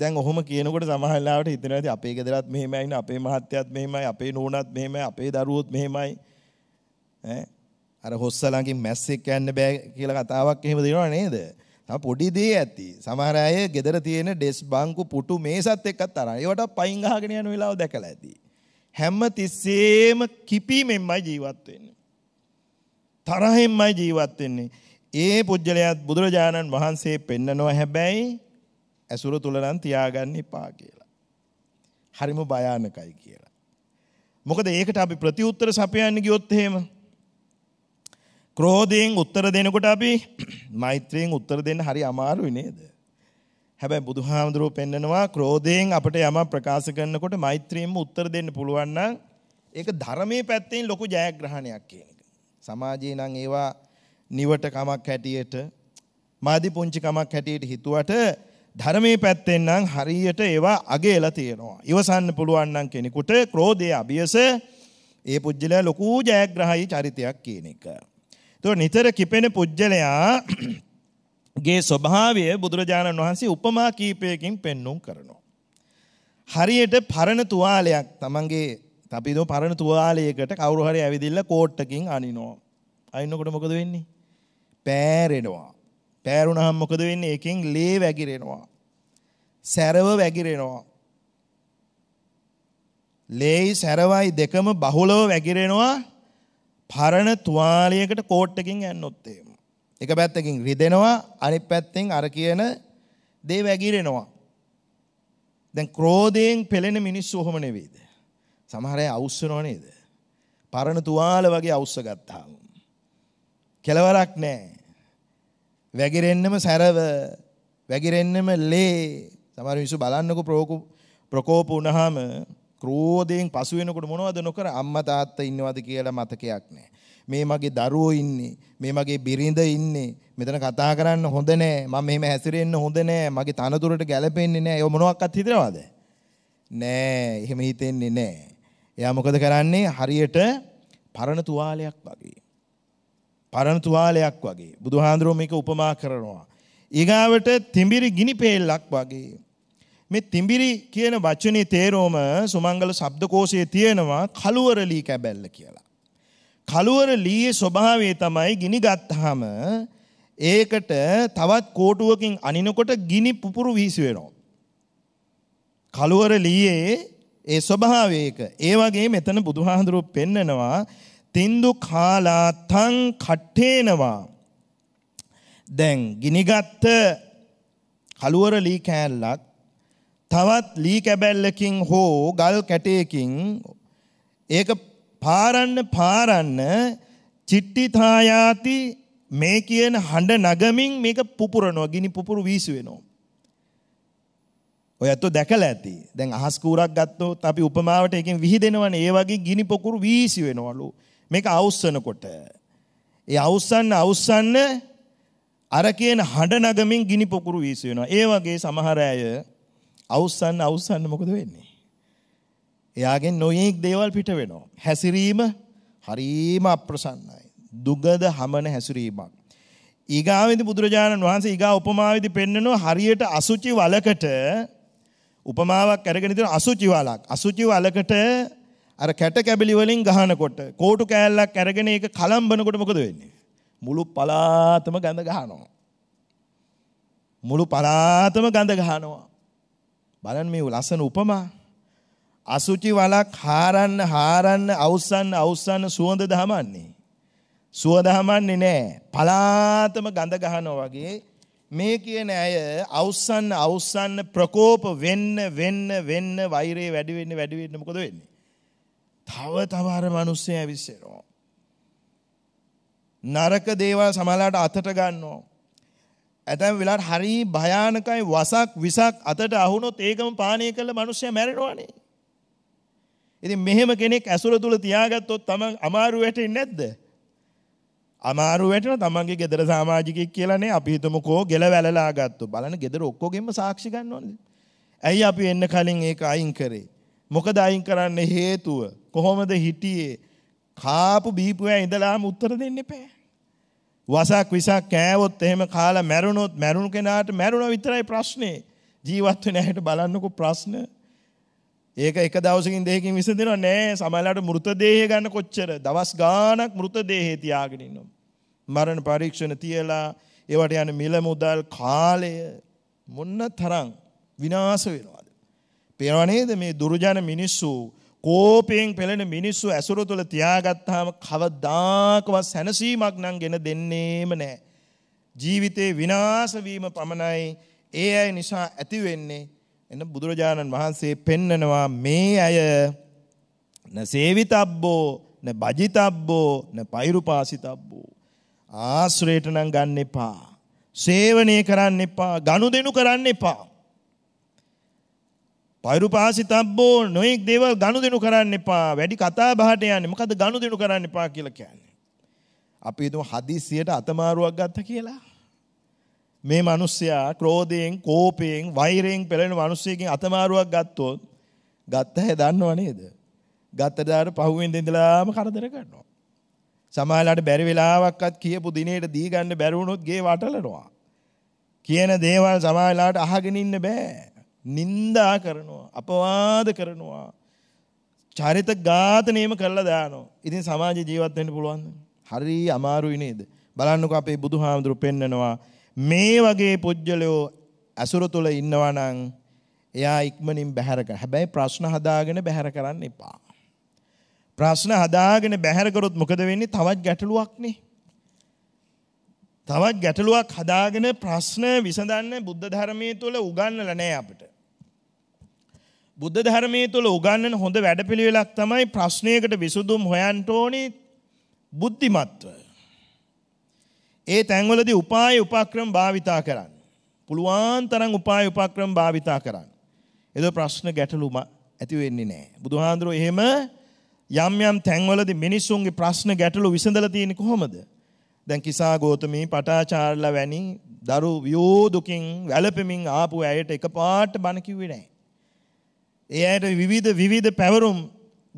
දැන් ඔහොම කියනකොට සමහරලාවට හිතෙනවා ඉතින් අපේ ගෙදරත් මෙහෙමයි අපේ මහත්තයාත් මෙහෙමයි අපේ නෝනාත් මෙහෙමයි අපේ දරුවොත් මෙහෙමයි ඈ අර හොස්ස ළඟින් මැස්සෙක් යන්න බෑ කියලා කතාවක් එහෙම දෙනව නේද? තම පොඩි දේ ඇති. සමහර අය ගෙදර තියෙන ඩෙස් බංකු පුටු මේසත් එක්කත් අරන් ඒවට පයින් ගහගෙන යන වෙලාව දැකලා ඇති. හැම තිස්සේම කිපීමෙන්මයි ජීවත් වෙන්නේ. තරහෙන්මයි ජීවත් වෙන්නේ. ඒ පුජ්‍යලයාත් බුදුරජාණන් වහන්සේ පෙන්නනවා හැබැයි ඇසුර තුල නම් තියාගන්න එපා කියලා. හරිම භයානකයි කියලා. මොකද ඒකට අපි ප්‍රතිඋත්තර සපයන්න ගියොත් එහෙම ක්‍රෝධයෙන් උත්තර දෙනකොට අපි මෛත්‍රියෙන් උත්තර දෙන්න හරි අමාරුයි නේද? හැබැයි බුදුහාමුදුරුවෝ පෙන්නනවා ක්‍රෝධයෙන් අපිට යමක් ප්‍රකාශ කරනකොට මෛත්‍රියෙන්ම උත්තර දෙන්න පුළුවන් නම් ඒක ධර්මයේ පැත්තෙන් ලොකු ජයග්‍රහණයක් කියන එක. සමාජයේ නම් ඒවා නිවට කමක් හැටියට මාදි පුංචි කමක් හැටියට හිතුවට ධර්මයේ පැත්තෙන් නම් හරියට ඒවා අගේලා තියෙනවා. ඉවසන්න පුළුවන් නම් කෙනෙකුට ක්‍රෝධය අභියස ඒ පුජ්‍යලයා ලොකු ජයග්‍රහයි චරිතයක් කියන එක. ඒතකොට නිතර කිපෙන පුජ්‍යලයා ගේ ස්වභාවය බුදුරජාණන් වහන්සේ උපමා කීපයකින් පෙන්눔 කරනවා. හරියට පරණ තුවාලයක් තමන්ගේ අපි දෝ පරණ තුවාලයකට කවුරු හරි ඇවිදින්න කෝට්ටකින් අනිනවා. අයින්නකොට මොකද වෙන්නේ? පෑරෙනවා. පෑරුණහම් මොකද වෙන්නේ? ඒකෙන් ලේ වැగిරෙනවා. සැරව වැగిරෙනවා. ලේයි සැරවයි දෙකම බහුලව වැగిරෙනවා. පරණ තුවාලයකට කෝට් එකකින් ඇන්නොත් එහෙම. එක පැත්තකින් රිදෙනවා අනිත් පැත්තෙන් අර කියන දේ වැగిරෙනවා. දැන් ක්‍රෝධයෙන් පෙළෙන මිනිස්සු ඔහොම නෙවෙයිද? සමහර අය අවුස්සනව නේද? පරණ තුවාල වගේ අවුස්ස ගත්තාම. කෙලවරක් නැහැ. වැගිරෙන්නම සැරව වැගිරෙන්නම ලේ සමහර මිනිස්සු බලන්නකො ප්‍රකෝප වුණාම ක්‍රෝධයෙන් පසු වෙනකොට මොනවද නොකර අම්මා තාත්තා ඉන්නවද කියලා මතකයක් නැහැ. මේ මගේ දරුවෝ ඉන්නේ, මේ මගේ බිරිඳ ඉන්නේ. මෙතන කතා කරන්න හොඳ නැහැ. මම මෙහෙම හැසිරෙන්න හොඳ නැහැ. මගේ තනතුරට ගැලපෙන්නේ නැහැ. ඒව මොනවත්වත් හිතනවද? නෑ, එහෙම හිතෙන්නේ නෑ. එයා මොකද කරන්නේ? හරියට පරණ තුවාලයක් වගේ. පරණ තුවාලයක් වගේ බුදුහාන්දුරුව මේක උපමා කරනවා. ඊගාවට තිඹිරි ගිනි පේල්ලක් වගේ. මේ තිඹිරි කියන වචනේ තේරෝම සුමංගල ශබ්දකෝෂයේ තියෙනවා කළුවර ලී කැබැල්ල කියලා. කළුවර ලීයේ ස්වභාවය තමයි ගිනි ගත්තාම ඒකට තවත් කෝටුවකින් අනිනකොට ගිනි පුපුරු වීසි වෙනවා. කළුවර ලීයේ ඒ ස්වභාවයක ඒ වගේ මෙතන බුදුහාඳුරුව පෙන්නනවා තින්දු කාලා තං කට්ටේනවා. දැන් ගිනිගත්ත කළුවර ලී කෑල්ලක් තවත් ලී කැබැල්ලකින් හෝ ගල් කැටයකින් ඒක පාරන්න පාරන්න චිට්ටිතායාති මේ කියන හඬ නගමින් මේක පුපුරනවා ගිනි පුපුරු වීසු වෙනවා. ඔය ඇත්තෝ දැකලා ඇති. දැන් අහස් කූරක් ගත්තොත් අපි උපමාවට එකෙන් විහිදෙනවනේ. ඒ වගේ ගිනි පොකුරු වීසි වෙනවලු. මේක අවස්සනකොට. ඒ අවස්සන්න අවස්සන්න අර කියන හඬ නගමින් ගිනි පොකුරු වීසි වෙනවා. ඒ වගේ සමහර අය අවස්සන්න අවස්සන්න මොකද වෙන්නේ? එයාගෙන් නොයෙක් දේවල් පිට වෙනවා. හැසිරීම හරීම අප්‍රසන්නයි. දුගද හමන හැසිරීමක්. ඊගාවෙදි බුදුරජාණන් වහන්සේ ඊගා උපමාවෙදි පෙන්නනවා හරියට අසුචි වලකට උපමාවක් අරගෙන ඉතින් අසුචි වලක්. අසුචි වලකට අර කැට කැබිලි වලින් ගහනකොට කෝටු කෑල්ලක් අරගෙන ඒක කලම්බනකොට මොකද වෙන්නේ? මුළු පලාතම ගඳ ගහනවා. මුළු පලාතම ගඳ ගහනවා. බලන්න මේ ලස්සන උපමා. අසුචි වලක් හාරන්න හාරන්න අවසන් අවසන් සුවඳ දහමන්නේ. සුවඳ හමන්නේ නැහැ. පලාතම ගඳ ගහනවා වගේ මේ කියන අය අවසන් අවසන් ප්‍රකෝප වෙන්න වෙන්න වෙන්න වෛරය වැඩි වෙන්න වැඩි වෙන්න මොකද වෙන්නේ? තව තව අර මිනිස්සු ඇවිස්සෙනවා. නරක දේවල් සමහරලාට අතට ගන්නවා. ඇතැම් වෙලාවට හරි භයානකයි වසක් විසක් අතට අහුනොත් ඒකම පානය කළ මිනිස්සු මැරෙනවානේ. ඉතින් මෙහෙම කෙනෙක් ඇසුර තුල තියාගත්තොත් තම අමාරු වැටෙන්නේ නැද්ද? අමාරු වැටෙන තමන්ගේ ගෙදර සමාජිකයෙක් කියලානේ අපි හිතමුකෝ ගෙල වැළලා ගත්තොත් බලන්න ගෙදර ඔක්කොගෙම සාක්ෂි ගන්න ඕනේද? ඇයි අපි එන්න කලින් ඒක අයින් කරේ? මොකද අයින් කරන්න හේතුව? කොහොමද හිටියේ? කාපු බීපු අය ඉඳලාම උත්තර දෙන්න එපා. වසක් විසක් කෑවොත් එහෙම කාලා මැරුණොත් මැරුණු කෙනාට මැරුණා විතරයි ප්‍රශ්නේ. ජීවත් වෙන ඇයට බලන්නකෝ ප්‍රශ්න. ඒක එක දවසකින් දෙකකින් විසඳෙනව නෑ. සමහරලාට මృత දේහය ගන්න කොච්චර දවස් ගාණක් මృత දේහේ තියාගෙන ඉන්නවා. මරණ පරීක්ෂණ තියලා ඒවට යන මිල මුදල් කාලය මොන්න තරම් විනාශ වෙනවද? පේනව නේද මේ දුර්ජන මිනිස්සු කෝපයෙන් පෙළෙන මිනිස්සු ඇසුර තුළ තියාගත්තාම කවදාකවත් සැනසීමක් නම් ගෙන දෙන්නේම නැහැ. ජීවිතේ විනාශ වීම පමණයි ඒ අය නිසා ඇති වෙන්නේ. එන බුදුරජාණන් වහන්සේ පෙන්නනවා මේ අය න සේවිතබ්බෝ න බජිතබ්බෝ න පෛරුපාසිතබ්බෝ ආශ්‍රේයට නම් ගන්න එපා. සේවනය කරන්න එපා. ගනුදෙනු කරන්න එපා. වෛරුපාසිතබ්බෝ නොයෙක් දේවල් ගනුදෙනු කරන්න එපා. වැඩි කතා බහට යන්නේ. මොකද ගනුදෙනු කරන්න එපා කියලා කියන්නේ. අපි හිතමු හදිස්සියට අතමාරුවක් ගත්තා කියලා. මේ මිනිස්සයා ක්‍රෝධයෙන්, කෝපයෙන්, වෛරයෙන් පෙළෙන මිනිස්සෙකින් අතමාරුවක් ගත්තොත් ගත්ත හැ දන්නව නේද? ගත්ත දාර පහුවෙන් දෙඳලාම කරදර කරනවා. සමාලාට බැරි වෙලාවක්වත් කියපු දිනේට දී ගන්න බැරි වුණොත් ගේ වටලනවා. කියන දේවල් සමාලාට අහගෙන ඉන්න බෑ. නින්දා කරනවා අපවාද කරනවා චරිත ඝාතනයම කරලා දානවා. ඉතින් සමාජ ජීවත් වෙන්න පුළුවන්ද? හරි අමාරුයි නේද? බලන්නකෝ අපේ බුදුහාමුදුරු පෙන්නනවා මේ වගේ පුජ්‍යලයෝ අසුර තුල ඉන්නවා නම් එයා ඉක්මනින් බැහැර කර. හැබැයි ප්‍රශ්න හදාගෙන බැහැර කරන්න එපා. ප්‍රශ්න හදාගෙන බැහැර කරොත් මොකද වෙන්නේ? තවත් ගැටලුවක් නේ. තවත් ගැටලුවක් හදාගෙන ප්‍රශ්න විසඳන්න බුද්ධ ධර්මයේ තුල උගන්වලා නැහැ අපිට. බුද්ධ ධර්මයේ තුල උගන්වන හොඳ වැඩපිළිවෙලක් තමයි ප්‍රශ්නයකට විසඳුම් හොයන්න ඕනි බුද්ධිමත්ව. ඒ තැන්වලදී උපාය උපක්‍රම භාවිතා කරන්න. පුළුවන් තරම් උපාය උපක්‍රම භාවිතා කරන්න. එතකොට ප්‍රශ්න ගැටලුම ඇති වෙන්නේ නැහැ. බුදුහාඳුරෝ එහෙම යම් යම් තැන්වලදී මිනිසුන්ගේ ප්‍රශ්න ගැටලු විසඳලා තියෙන්නේ කොහොමද? දැන් කිසා ගෝතමී පටාචාර්ලා වැනි දරු වියෝදුකින් වැළපෙමින් ආපු ඇයට එකපාරට බණ කිව්වේ නැහැ. ඒ අයට විවිධ විවිධ පැවරුම්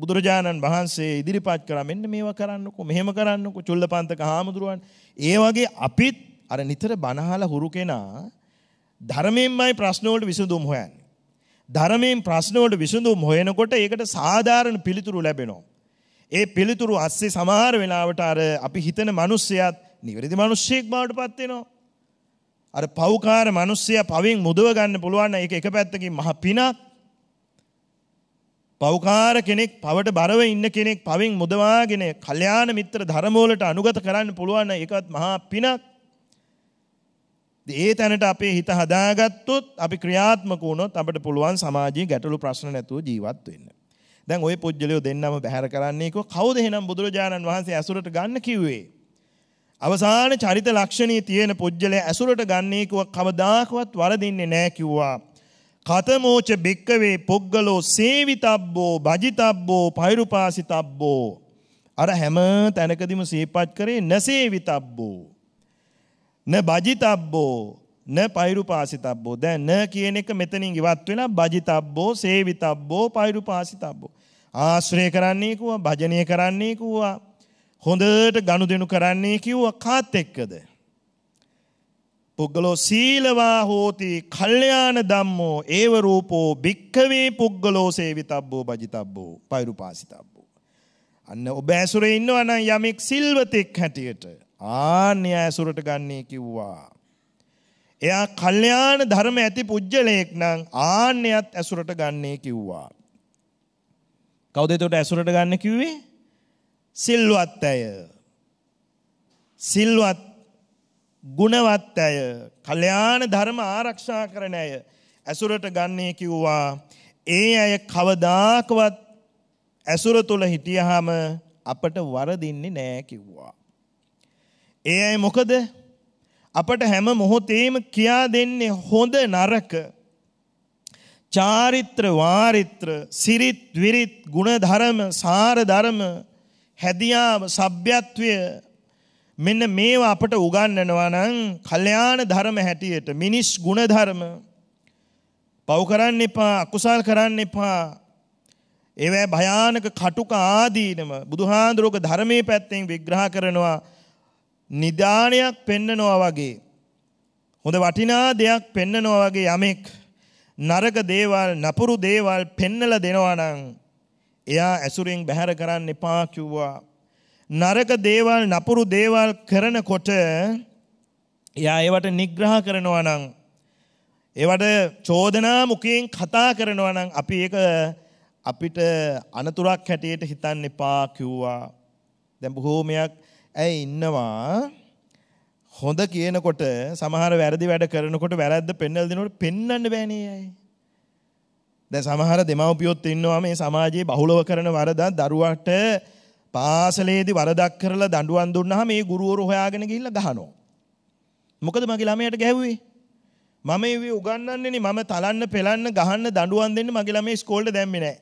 බුදුරජාණන් වහන්සේ ඉදිරිපත් කරා මෙන්න මේවා කරන්නකෝ මෙහෙම කරන්නකෝ චුල්ලපන්තක හාමුදුරුවන් ඒ වගේ අපිත් අර නිතර බනහල හුරු කෙනා ධර්මයෙන්මයි ප්‍රශ්න වලට විසඳුම් හොයන්නේ ධර්මයෙන් ප්‍රශ්න වලට විසඳුම් හොයනකොට ඒකට සාධාරණ පිළිතුරු ලැබෙනවා ඒ පිළිතුරු අස්සේ සමහර වෙලාවට අර අපි හිතන මිනිස්සයත් නිවැරදි මිනිස්සෙක් බවට පත් වෙනවා අර පව්කාර මිනිස්සයා පවෙන් මුදව ගන්න පුළුවන් ඒක එක පැත්තකින් මහ පිනක් පෞකාර කෙනෙක් පවට බරව ඉන්න කෙනෙක් පවින් මුදවාගෙන කල්යාණ මිත්‍ර ධර්මවලට අනුගත කරන්න පුළුවන් ඒකත් මහා පිනක්. ඒ තැනට අපේ හිත හදාගත්තොත් අපි ක්‍රියාත්මක වුණොත් අපිට පුළුවන් සමාජයේ ගැටලු ප්‍රශ්න නැතුව ජීවත් වෙන්න. දැන් ওই පුජ්‍යලියෝ දෙන්නම බැහැර කරන්නේ කො කවුද එහෙනම් බුදුරජාණන් වහන්සේ ඇසුරට ගන්න කිව්වේ? අවසාන චරිත ලක්ෂණී තියෙන පුජ්‍යලය ඇසුරට ගන්නේ කවදාකවත් වරදින්නේ නැහැ කිව්වා. කතමෝච බික්කවේ පොග්ගලෝ සේවිතබ්බෝ භජිතබ්බෝ පෛරුපාසිතබ්බෝ අර හැම තැනකදිම සේපත් කරේ නසේවිතබ්බෝ න භජිතබ්බෝ න පෛරුපාසිතබ්බෝ දැන් න කියන එක මෙතනින් ඉවත් වෙලා භජිතබ්බෝ සේවිතබ්බෝ පෛරුපාසිතබ්බෝ ආශ්‍රය කරන්නේ කිව්වා භජනය කරන්නේ කිව්වා හොඳට ගනුදෙනු කරන්නේ කිව්වා කාත් එක්කද පුද්ගලෝ සීලවා හෝති කල්යාණ ධම්මෝ ඒව රූපෝ භික්ඛවේ පුද්ගලෝ සේවිතබ්බෝ බජිතබ්බෝ පෛරුපාසිතබ්බෝ අන්න ඔබ ඇසුරේ ඉන්නවා නම් යමෙක් සිල්වතෙක් හැටියට ආන්‍ය ඇසුරට ගන්නේ කිව්වා එයා කල්යාණ ධර්ම ඇති පුජ්‍යලයක් නම් ආන්‍යත් ඇසුරට ගන්නේ කිව්වා කවුද එතකොට ඇසුරට ගන්න කිව්වේ සිල්වත් අය සිල්වත් ගුණවත් ඇය කල්යාණ ධර්ම ආරක්ෂා කරන ඇය ඇසුරට ගන්නේ කිව්වා ඒ අය කවදාකවත් ඇසුර තුළ හිටියහම අපට වරදින්නේ නෑ කිව්වා. ඒ අය මොකද අපට හැම මොහොතේම කියා දෙන්නේ හොඳ නරක චාරිත්‍ර වාරිත්‍ර සිරිත් විරිත් ගුණධර්ම සාර ධර්ම හැදියාව සભ્યත්වය මෙන්න මේවා අපට උගන්වනවා නම් කල්යාණ ධර්ම හැටියට මිනිස් ගුණධර්ම පව් කරන්න එපා අකුසල් කරන්න එපා ඒවැ භයානක කටුක ආදීනම බුදුහාන්දුරෝක ධර්මයේ පැත්තෙන් විග්‍රහ කරනවා නිධානයක් පෙන්නනවා වගේ හොඳ වටිනා දෙයක් පෙන්නනවා වගේ යමෙක් නරක දේවල් නපුරු දේවල් පෙන්නල දෙනවා නම් එයා ඇසුරෙන් බැහැර කරන්න එපා කිව්වා නරක දේවල් නපුරු දේවල් කරනකොට එයා ඒවට නිග්‍රහ කරනවා නම් ඒවට චෝදනා මුකයෙන් කතා කරනවා නම් අපි ඒක අපිට අනතුරක් හැටියට හිතන්න එපා කිව්වා. දැන් බොහෝමයක් ඇයි ඉන්නවා හොඳ කියනකොට සමහර වැරදි වැඩ කරනකොට වැරද්ද පෙන්වලා දෙනකොට පෙන්වන්න බෑනේ අය. දැන් සමහර දෙමව්පියොත් ඉන්නවා මේ සමාජයේ බහුලව කරන වරදක් දරුවාට පාසලේදී වරදක් කරලා දඬුවම් දුන්නාම මේ ගුරුවරු හොයාගෙන ගිහිල්ලා ගහනවා. මොකද මගේ ළමයට ගැහුවේ? මම ඒවේ උගන්වන්නේ නේ මම තලන්න පෙලන්න ගහන්න දඬුවම් දෙන්න මගේ ළමේ ස්කෝල්ට දැම්මේ නැහැ.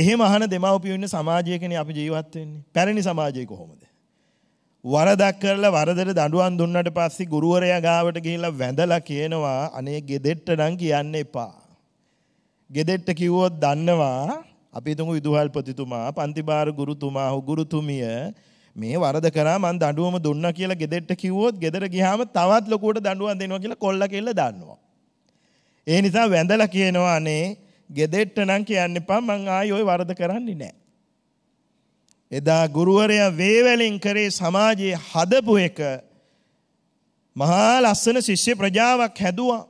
එහෙම අහන දෙමව්පියෝ ඉන්න සමාජයකනේ අපි ජීවත් වෙන්නේ. පැරණි සමාජය කොහොමද? වරදක් කරලා වරදට දඬුවම් දුන්නට පස්සේ ගුරුවරයා ගාවට ගිහිල්ලා වැඳලා කියනවා අනේ ගෙදෙට්ට නම් කියන්න එපා. ගෙදෙට්ට කිව්වොත් දන්නවා අපි හිතමු විදුහල්පතිතුමා, පන්තිභාර ගුරුතුමා, ගුරුතුමිය මේ වරද කරා මං දඬුවම දුන්නා කියලා ගෙදෙට්ට කිව්වොත් ගෙදර ගියාම තවත් ලොකුවට දඬුවම් දෙනවා කියලා කොල්ලා කෙල්ල දානවා. ඒ නිසා වැඳලා කියනවා අනේ ගෙදෙට්ට නම් කියන්න එපා මං ආයි ওই වරද කරන්නේ නැහැ. එදා ගුරුවරයා වේවැලෙන් කරේ සමාජයේ හදපු එක මහා ලස්සන ශිෂ්‍ය ප්‍රජාවක් හැදුවා.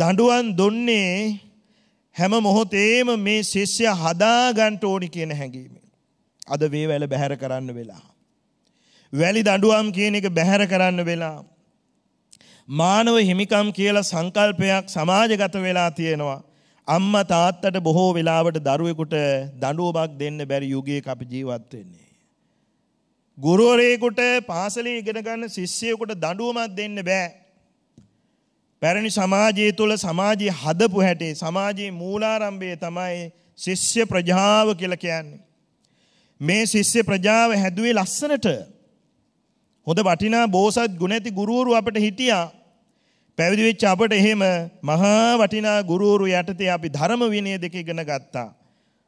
දඬුවම් දුන්නේ හැම මොහොතේම මේ ශිෂ්‍ය හදාගන්ට ඕනි කියන හැඟීම. අද වේ වැල බැහැර කරන්න වෙලා. වැලි දඩුවම් කියන එක බැහැර කරන්න වෙලා. මානව හිමිකම් කියලා සංකල්පයක් සමාජගත වෙලා තියෙනවා. අම්ම තාත්තට බොහෝ වෙලාවට දරුවෙකුට දඩුවමක් දෙන්න බැරි යුගයේ අපි ජීවත් වෙන්නේ. ගුරුවරයෙකුට පාසලේ ඉගෙන ගන්න ශිෂ්‍යයෙකුට දඬුවමක් දෙන්න බෑ. පැරණි සමාජය තුළ සමාජයේ හදපු හැටේ සමාජයේ මූලාරම්භය තමයි ශිෂ්‍ය ප්‍රජාව කියලා කියන්නේ. මේ ශිෂ්‍ය ප්‍රජාව හැදුවේ ලස්සනට. හොඳ වටිනා බෝසත් ගුණ ඇති ගුරුවරු අපිට හිටියා. පැවිදි වෙච්ච අපට එහෙම මහා වටිනා ගුරුවරු යටතේ අපි ධර්ම විනය දෙක ඉගෙන ගත්තා.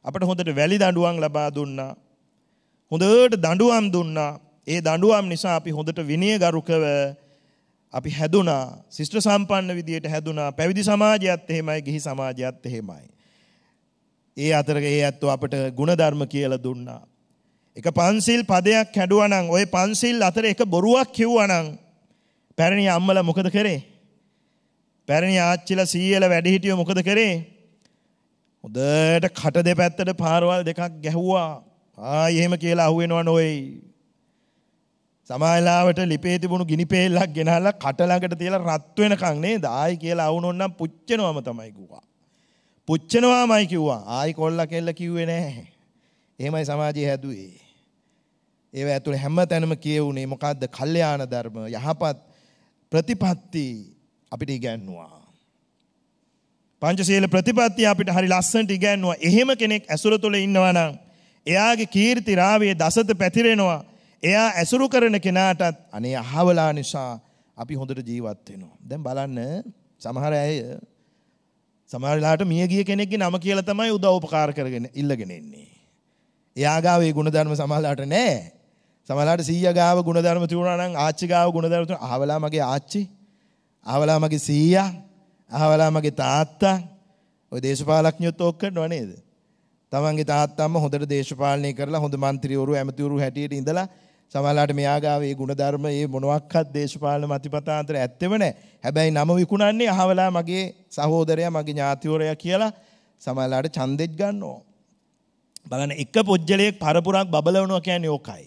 අපට හොඳට වැලි දඬුවම් ලබා දුන්නා. හොඳට දඬුවම් දුන්නා. ඒ දඬුවම් නිසා අපි හොඳට විනයගරුකව අපි හැදුනා ශිෂ්ට සම්පන්න විදියට හැදුනා පැවිදි සමාජයත් එහෙමයි ගිහි සමාජයත් එහෙමයි. ඒ අතර ඒ ඇත්තෝ අපට ಗುಣධර්ම කියලා දුන්නා. එක පන්සිල් පදයක් හැඩුවනම් ওই පන්සිල් අතර එක බොරුවක් කිව්වනම් පැරණි අම්මලා මොකද කරේ? පැරණි ආච්චිලා සීයලා වැඩිහිටියෝ මොකද කරේ? හොඳට කට දෙපැත්තට පාරවල් දෙකක් ගැහුවා. ආයි එහෙම කියලා අහුවෙනවා නෝයි සමයිලාවට ලිපේ තිබුණු ගිනි පෙල්ලක් ගෙනහලා කටලඟට තියලා රත් වෙනකන් නේද ආයි කියලා අවුනොන්නම් පුච්චනවම තමයි කිව්වා. පුච්චනවාමයි කිව්වා. ආයි කොල්ලා කෙල්ල කිව්වේ නැහැ. එහෙමයි සමාජය හැදුවේ. ඒව ඇතුළේ හැම තැනම කියවුනේ මොකද්ද? කල්යාණ ධර්ම, යහපත් ප්‍රතිපත්ති අපිට ඉගැන්නුවා. පංචශීල ප්‍රතිපත්තිය අපිට හරි ලස්සනට ඉගැන්නුවා. එහෙම කෙනෙක් ඇසුර තුළ ඉන්නවා නම් එයාගේ කීර්ති රාවයේ දසත පැතිරෙනවා. එයා ඇසුරු කරන කෙනාටත් අනේ අහවලා නිසා අපි හොඳට ජීවත් වෙනවා. දැන් බලන්න සමහර අය සමහර වෙලාවට මිය ගිය කෙනෙක්ගේ නම කියලා තමයි උදව් උපකාර කරගෙන ඉල්ලගෙන ඉන්නේ. එයා ගාව ඒ ಗುಣධර්ම සමහරලාට නැහැ. සමහරලාට සීයා ගාව ಗುಣධර්ම තියුණා නම් ආච්චි ගාව ಗುಣධර්ම තියුණා. අහවලා මගේ ආච්චි. අහවලා මගේ සීයා. අහවලා මගේ තාත්තා. ඔය දේශපාලඥයොත් ඕක කරනව නේද? තමන්ගේ තාත්තම්ම හොඳට දේශපාලනය කරලා හොඳ මන්ත්‍රීවරු ඇමතිවරු හැටියට ඉඳලා සමහරලාට මෙයාගාව මේ ಗುಣධර්ම මේ මොනවත්ක්වත් දේශපාලන මතිපතාන්තර ඇත්තෙම නැහැ. හැබැයි නම විකුණන්නේ අහවලා මගේ සහෝදරයා මගේ ඥාතිවරයා කියලා සමහරලාට ඡන්දෙත් ගන්නවා. බලන්න එක පොජ්ජලයක් පරපුරක් බබලවනවා කියන්නේ ඕකයි.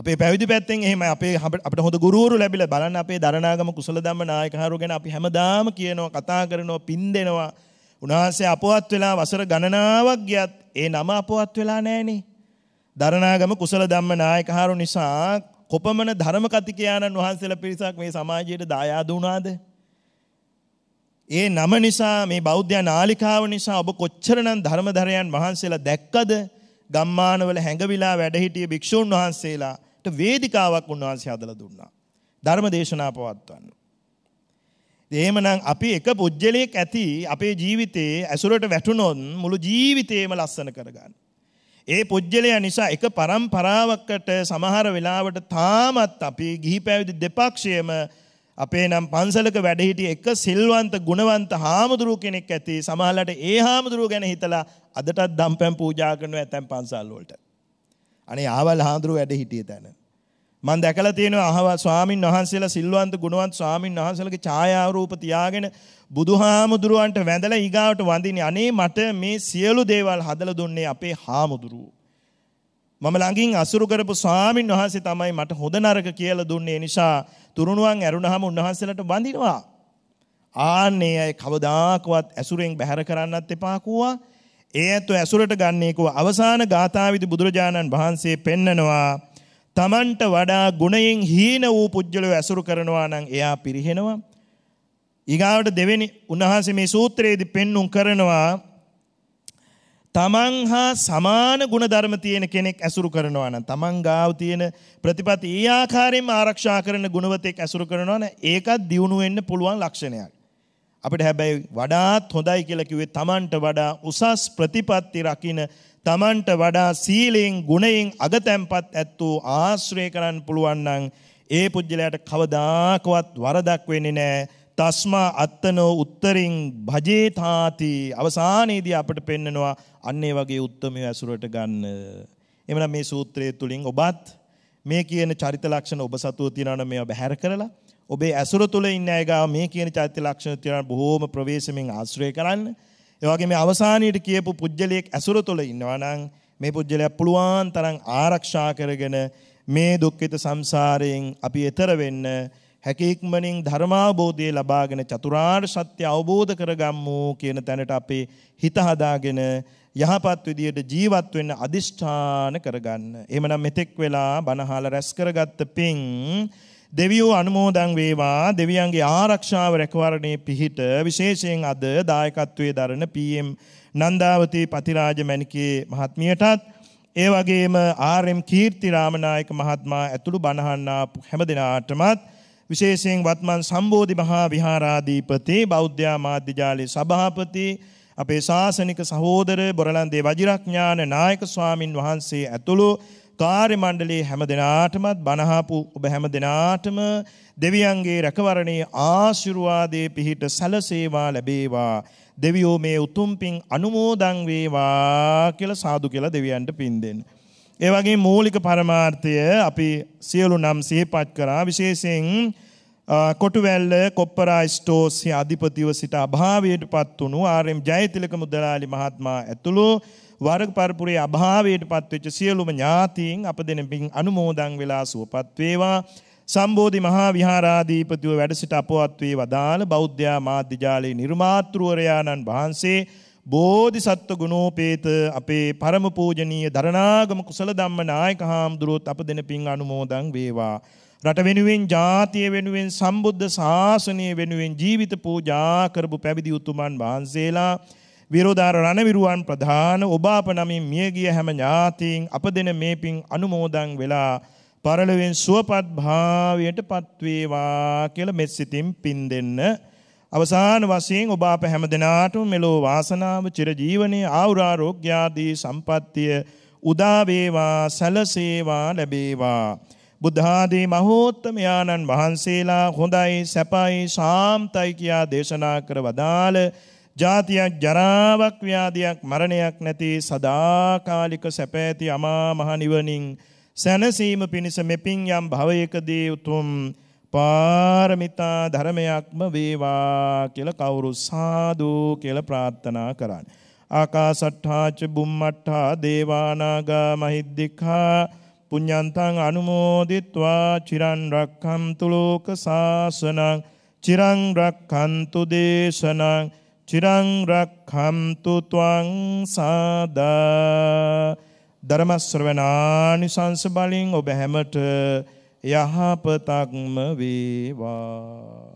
අපේ පැවිදි පැත්තෙන් එහෙමයි අපේ අපිට හොඳ ගුරුවරු ලැබිලා බලන්න අපේ දරණාගම කුසලදම්ම නායකහරු ගැන අපි හැමදාම කියනවා කතා කරනවා පින් දෙනවා. උන්වහන්සේ අපවත් වෙලා වසර ගණනාවක් ගියත් ඒ නම අපවත් වෙලා නැහනේ. දරණාගම කුසල ධම්ම නායකහරු නිසා කොපමණ ධර්ම කතිකයාණන් වහන්සේලා පිරිසක් මේ සමාජයට දායාද වුණාද? ඒ නම නිසා මේ බෞද්ධ නාලිකාව නිසා ඔබ කොච්චරනම් ධර්මධරයන් වහන්සේලා දැක්කද? ගම්මානවල හැඟවිලා වැඩ සිටිය භික්ෂුන් වහන්සේලාට වේදිකාවක් උන්වහන්සේ හදලා දුන්නා. ධර්ම දේශනා පවත්වන්න. එහෙමනම් අපි එක පුජ්‍යලයක් ඇති අපේ ජීවිතයේ ඇසුරට වැටුනොත් මුළු ජීවිතේම ලස්සන කරගන්න. ඒ පුද්ගලයා නිසා එක පරම්පරාවකට සමහර වෙලාවට තාමත් අපි ගිහි පැවිදි දෙපක්ෂයේම අපේ නම් පන්සලක වැඩ හිටිය එක සිල්වන්ත ගුණවන්ත හාමුදුරුව කෙනෙක් ඇති සමහරලාට ඒ හාමුදුරුව ගැන හිතලා අදටත් දම්පැන් පූජා කරනවා ඇතැම් පන්සල් වලට. අනේ ආවල් හාමුදුරුව වැඩ හිටිය තැන. මම දැකලා තියෙනවා අහව ස්වාමින් වහන්සේලා සිල්වන්ත ගුණවන්ත ස්වාමින් වහන්සේලාගේ ඡායාරූප තියාගෙන බුදුහාමුදුරුවන්ට වැඳලා ඊගාවට වඳින්නේ අනේ මට මේ සියලු දේවල් හදලා දුන්නේ අපේ හාමුදුරුවෝ. මම ළඟින් අසුරු කරපු ස්වාමින් වහන්සේ තමයි මට හොඳ නරක කියලා දුන්නේ. ඒ නිසා තුරුණුවන් ඇරුණාම උන්වහන්සේලාට වඳිනවා. ආන්නේ අය කවදාකවත් ඇසුරෙන් බැහැර කරන්නත් එපා කෝවා. ඒ ඇත්ත ඇසුරට ගන්නේකෝ අවසාන ගාථාවිදි බුදුරජාණන් වහන්සේ පෙන්නනවා තමන්ට වඩා ගුණයෙන් හීන වූ පුද්ගලයෝ ඇසුරු කරනවා නම් එයා පිරිහෙනවා. ඊගාවට දෙවෙනි උන්වහන්සේ මේ සූත්‍රයේදී පෙන්눔 කරනවා තමන් හා සමාන ගුණධර්ම තියෙන කෙනෙක් ඇසුරු කරනවා නම් තමන් ගාව තියෙන ප්‍රතිපatti ඒ ආකාරයෙන්ම ආරක්ෂා කරන ගුණවතෙක් ඇසුරු කරනවා නම් ඒකත් දියුණු වෙන්න පුළුවන් ලක්ෂණයක්. අපිට හැබැයි වඩාත් හොඳයි කියලා කිව්වේ තමන්ට වඩා උසස් ප්‍රතිපatti රකින්න තමන්ට වඩා සීලයෙන් ගුණයෙන් අගතැම්පත් ඇත්තෝ ආශ්‍රය කරන්න පුළුවන් නම් ඒ පුජ්‍යලයට කවදාකවත් වරදක් වෙන්නේ නැහැ. තස්මා අත්තනෝ උත්තරින් භජේතාති අවසානයේදී අපට පෙන්නනවා අන්න ඒ වගේ උත්මය ඇසුරට ගන්න. එමනම් මේ සූත්‍රය තුලින් ඔබත් මේ කියන චරිත ලක්ෂණ ඔබ සතුව තියනවා නම් මේවා බැහැර කරලා ඔබේ ඇසුර තුල ඉන්න අය ගාව මේ කියන චරිත ලක්ෂණ තියනවා බොහෝම ප්‍රවේශමෙන් ආශ්‍රය කරන්නේ ඒවගේ මේ අවසානයට කියපු පුද්ගලයෙක් ඇසුර තුළ ඉන්නවා නම් මේ පුද්ගලයා පුළුවන් තරම් ආරක්ෂා කරගෙන මේ දුක්ඛිත සංසාරයෙන් අපි එතර වෙන්න හැකීක්මනින් ධර්මාබෝධය ලබාගෙන චතුරාර්ය සත්‍ය අවබෝධ කරගම්මු කියන තැනට අපේ හිත හදාගෙන යහපත් විදියට ජීවත් වෙන්න අදිෂ්ඨාන කරගන්න. එහෙමනම් මෙතෙක් වෙලා බණහාල රැස් කරගත්ත පිං දෙවියෝ අනුමෝදන් වේවා දෙවියන්ගේ ආරක්ෂාව රැකවරණේ පිහිට විශේෂයෙන් අද දායකත්වයේ දරන PM නන්දාවතී පතිරාජ මැණිකේ මහත්මියටත් ඒ වගේම RM කීර්ති රාමනායක මහත්මයා ඇතුළු බණහන්න හැම දිනාටමත් විශේෂයෙන් වත්මන් සම්බෝධි මහා විහාරාධිපති බෞද්ධ මාධ්‍ය ජාලයේ සභාපති අපේ ශාසනික සහෝදර බොරලන්දේ වජිරඥාන නායක ස්වාමින් වහන්සේ ඇතුළු කාර්ය මණ්ඩලයේ හැම දෙනාටමත් බණහාපු ඔබ හැම දෙනාටම දෙවියන්ගේ රැකවරණයේ ආශිර්වාදයේ පිහිට සැලසේවා ලැබේවා. දෙවියෝ මේ උතුම් පින් අනුමෝදන් වේවා කියලා සාදු කියලා දෙවියන්ට පින් දෙන්න. ඒ වගේ මූලික පරමාර්ථය අපි සියලු නම් සිහිපත් කරා විශේෂයෙන් කොටුවැල්ල කොප්පරා ස්ටෝස්හි අධිපතිව සිට අභාවයට පත් වුණු ආර්.එම්. ජයතිලක මුදලාලි මහත්මයා ඇතුළු වර්ග පරපුරේ අභාවයට පත්වෙච්ච සියලුම ඥාතීන් අප දෙන පින් අනුමෝදන් වෙලා සුවපත් වේවා. සම්බෝධි මහා විහාරාධීපතිව වැඩ සිට අපවත් වේ වදාළ බෞද්ධ මාධ්‍ය ජාලයේ නිර්මාතෘවරයාණන් වහන්සේ බෝධි සත්ව ගුණෝපේත අපේ පරම පූජනීය දරණාගම කුසල ධම්ම නායක හාමුදුරුවොත් අප දෙන පින් අනුමෝදන් වේවා. රට වෙනුවෙන් ජාතිය වෙනුවෙන් සම්බුද්ධ ශාසනය වෙනුවෙන් ජීවිත පූජා කරපු පැවිදි උතුමන් වහන්සේලා විරෝධාර රණවිරුවන් ප්‍රධාන ඔබාප නමින් මියගිය හැම ඥාතීන් අප දෙන මේ පින් අනුමෝදන් වෙලා පරලොවෙන් සුවපත් භාවයට පත්වේවා කියලා මෙත් සිතින් පින් දෙන්න. අවසාන වශයෙන් ඔබ අප හැම දෙනාටම මෙලෝ වාසනාව චිරජීවනයේ ආවුරාරෝග්‍යාදී සම්පත්තිය උදා වේවා සැලසේවා ලැබේවා බුද්ධාදී මහෝත්තම යානන් වහන්සේලා හොඳයි සැපයි සාන්තයි කියා දේශනා කර වදාළ ජාතියක් ජරාවක් ව්‍යාධියක් මරණයක් නැති සදාකාලික සැප ඇති අමා මහ නිවනින් සැනසීම පිණිස මෙපින් යම් භවයකදී උතුම් පාරමිතා ධර්මයක්ම වේවා කියලා කවුරු සාදු කියලා ප්‍රාර්ථනා කරන්නේ. ආකාසට්ඨාච බුම්මට්ඨා දේවානාගා මහිද්దికා පුඤ්ඤන්තං අනුමෝදිත්වා චිරන් රක්ඛන්තු ලෝක සාසනං චිරන් රක්ඛන්තු දේශනං චිරං රක්ඛන්තු ත්වං සාදා ධර්ම ශ්‍රවණානිසංස බලෙන් ඔබ හැමට යහපතක්ම වේවා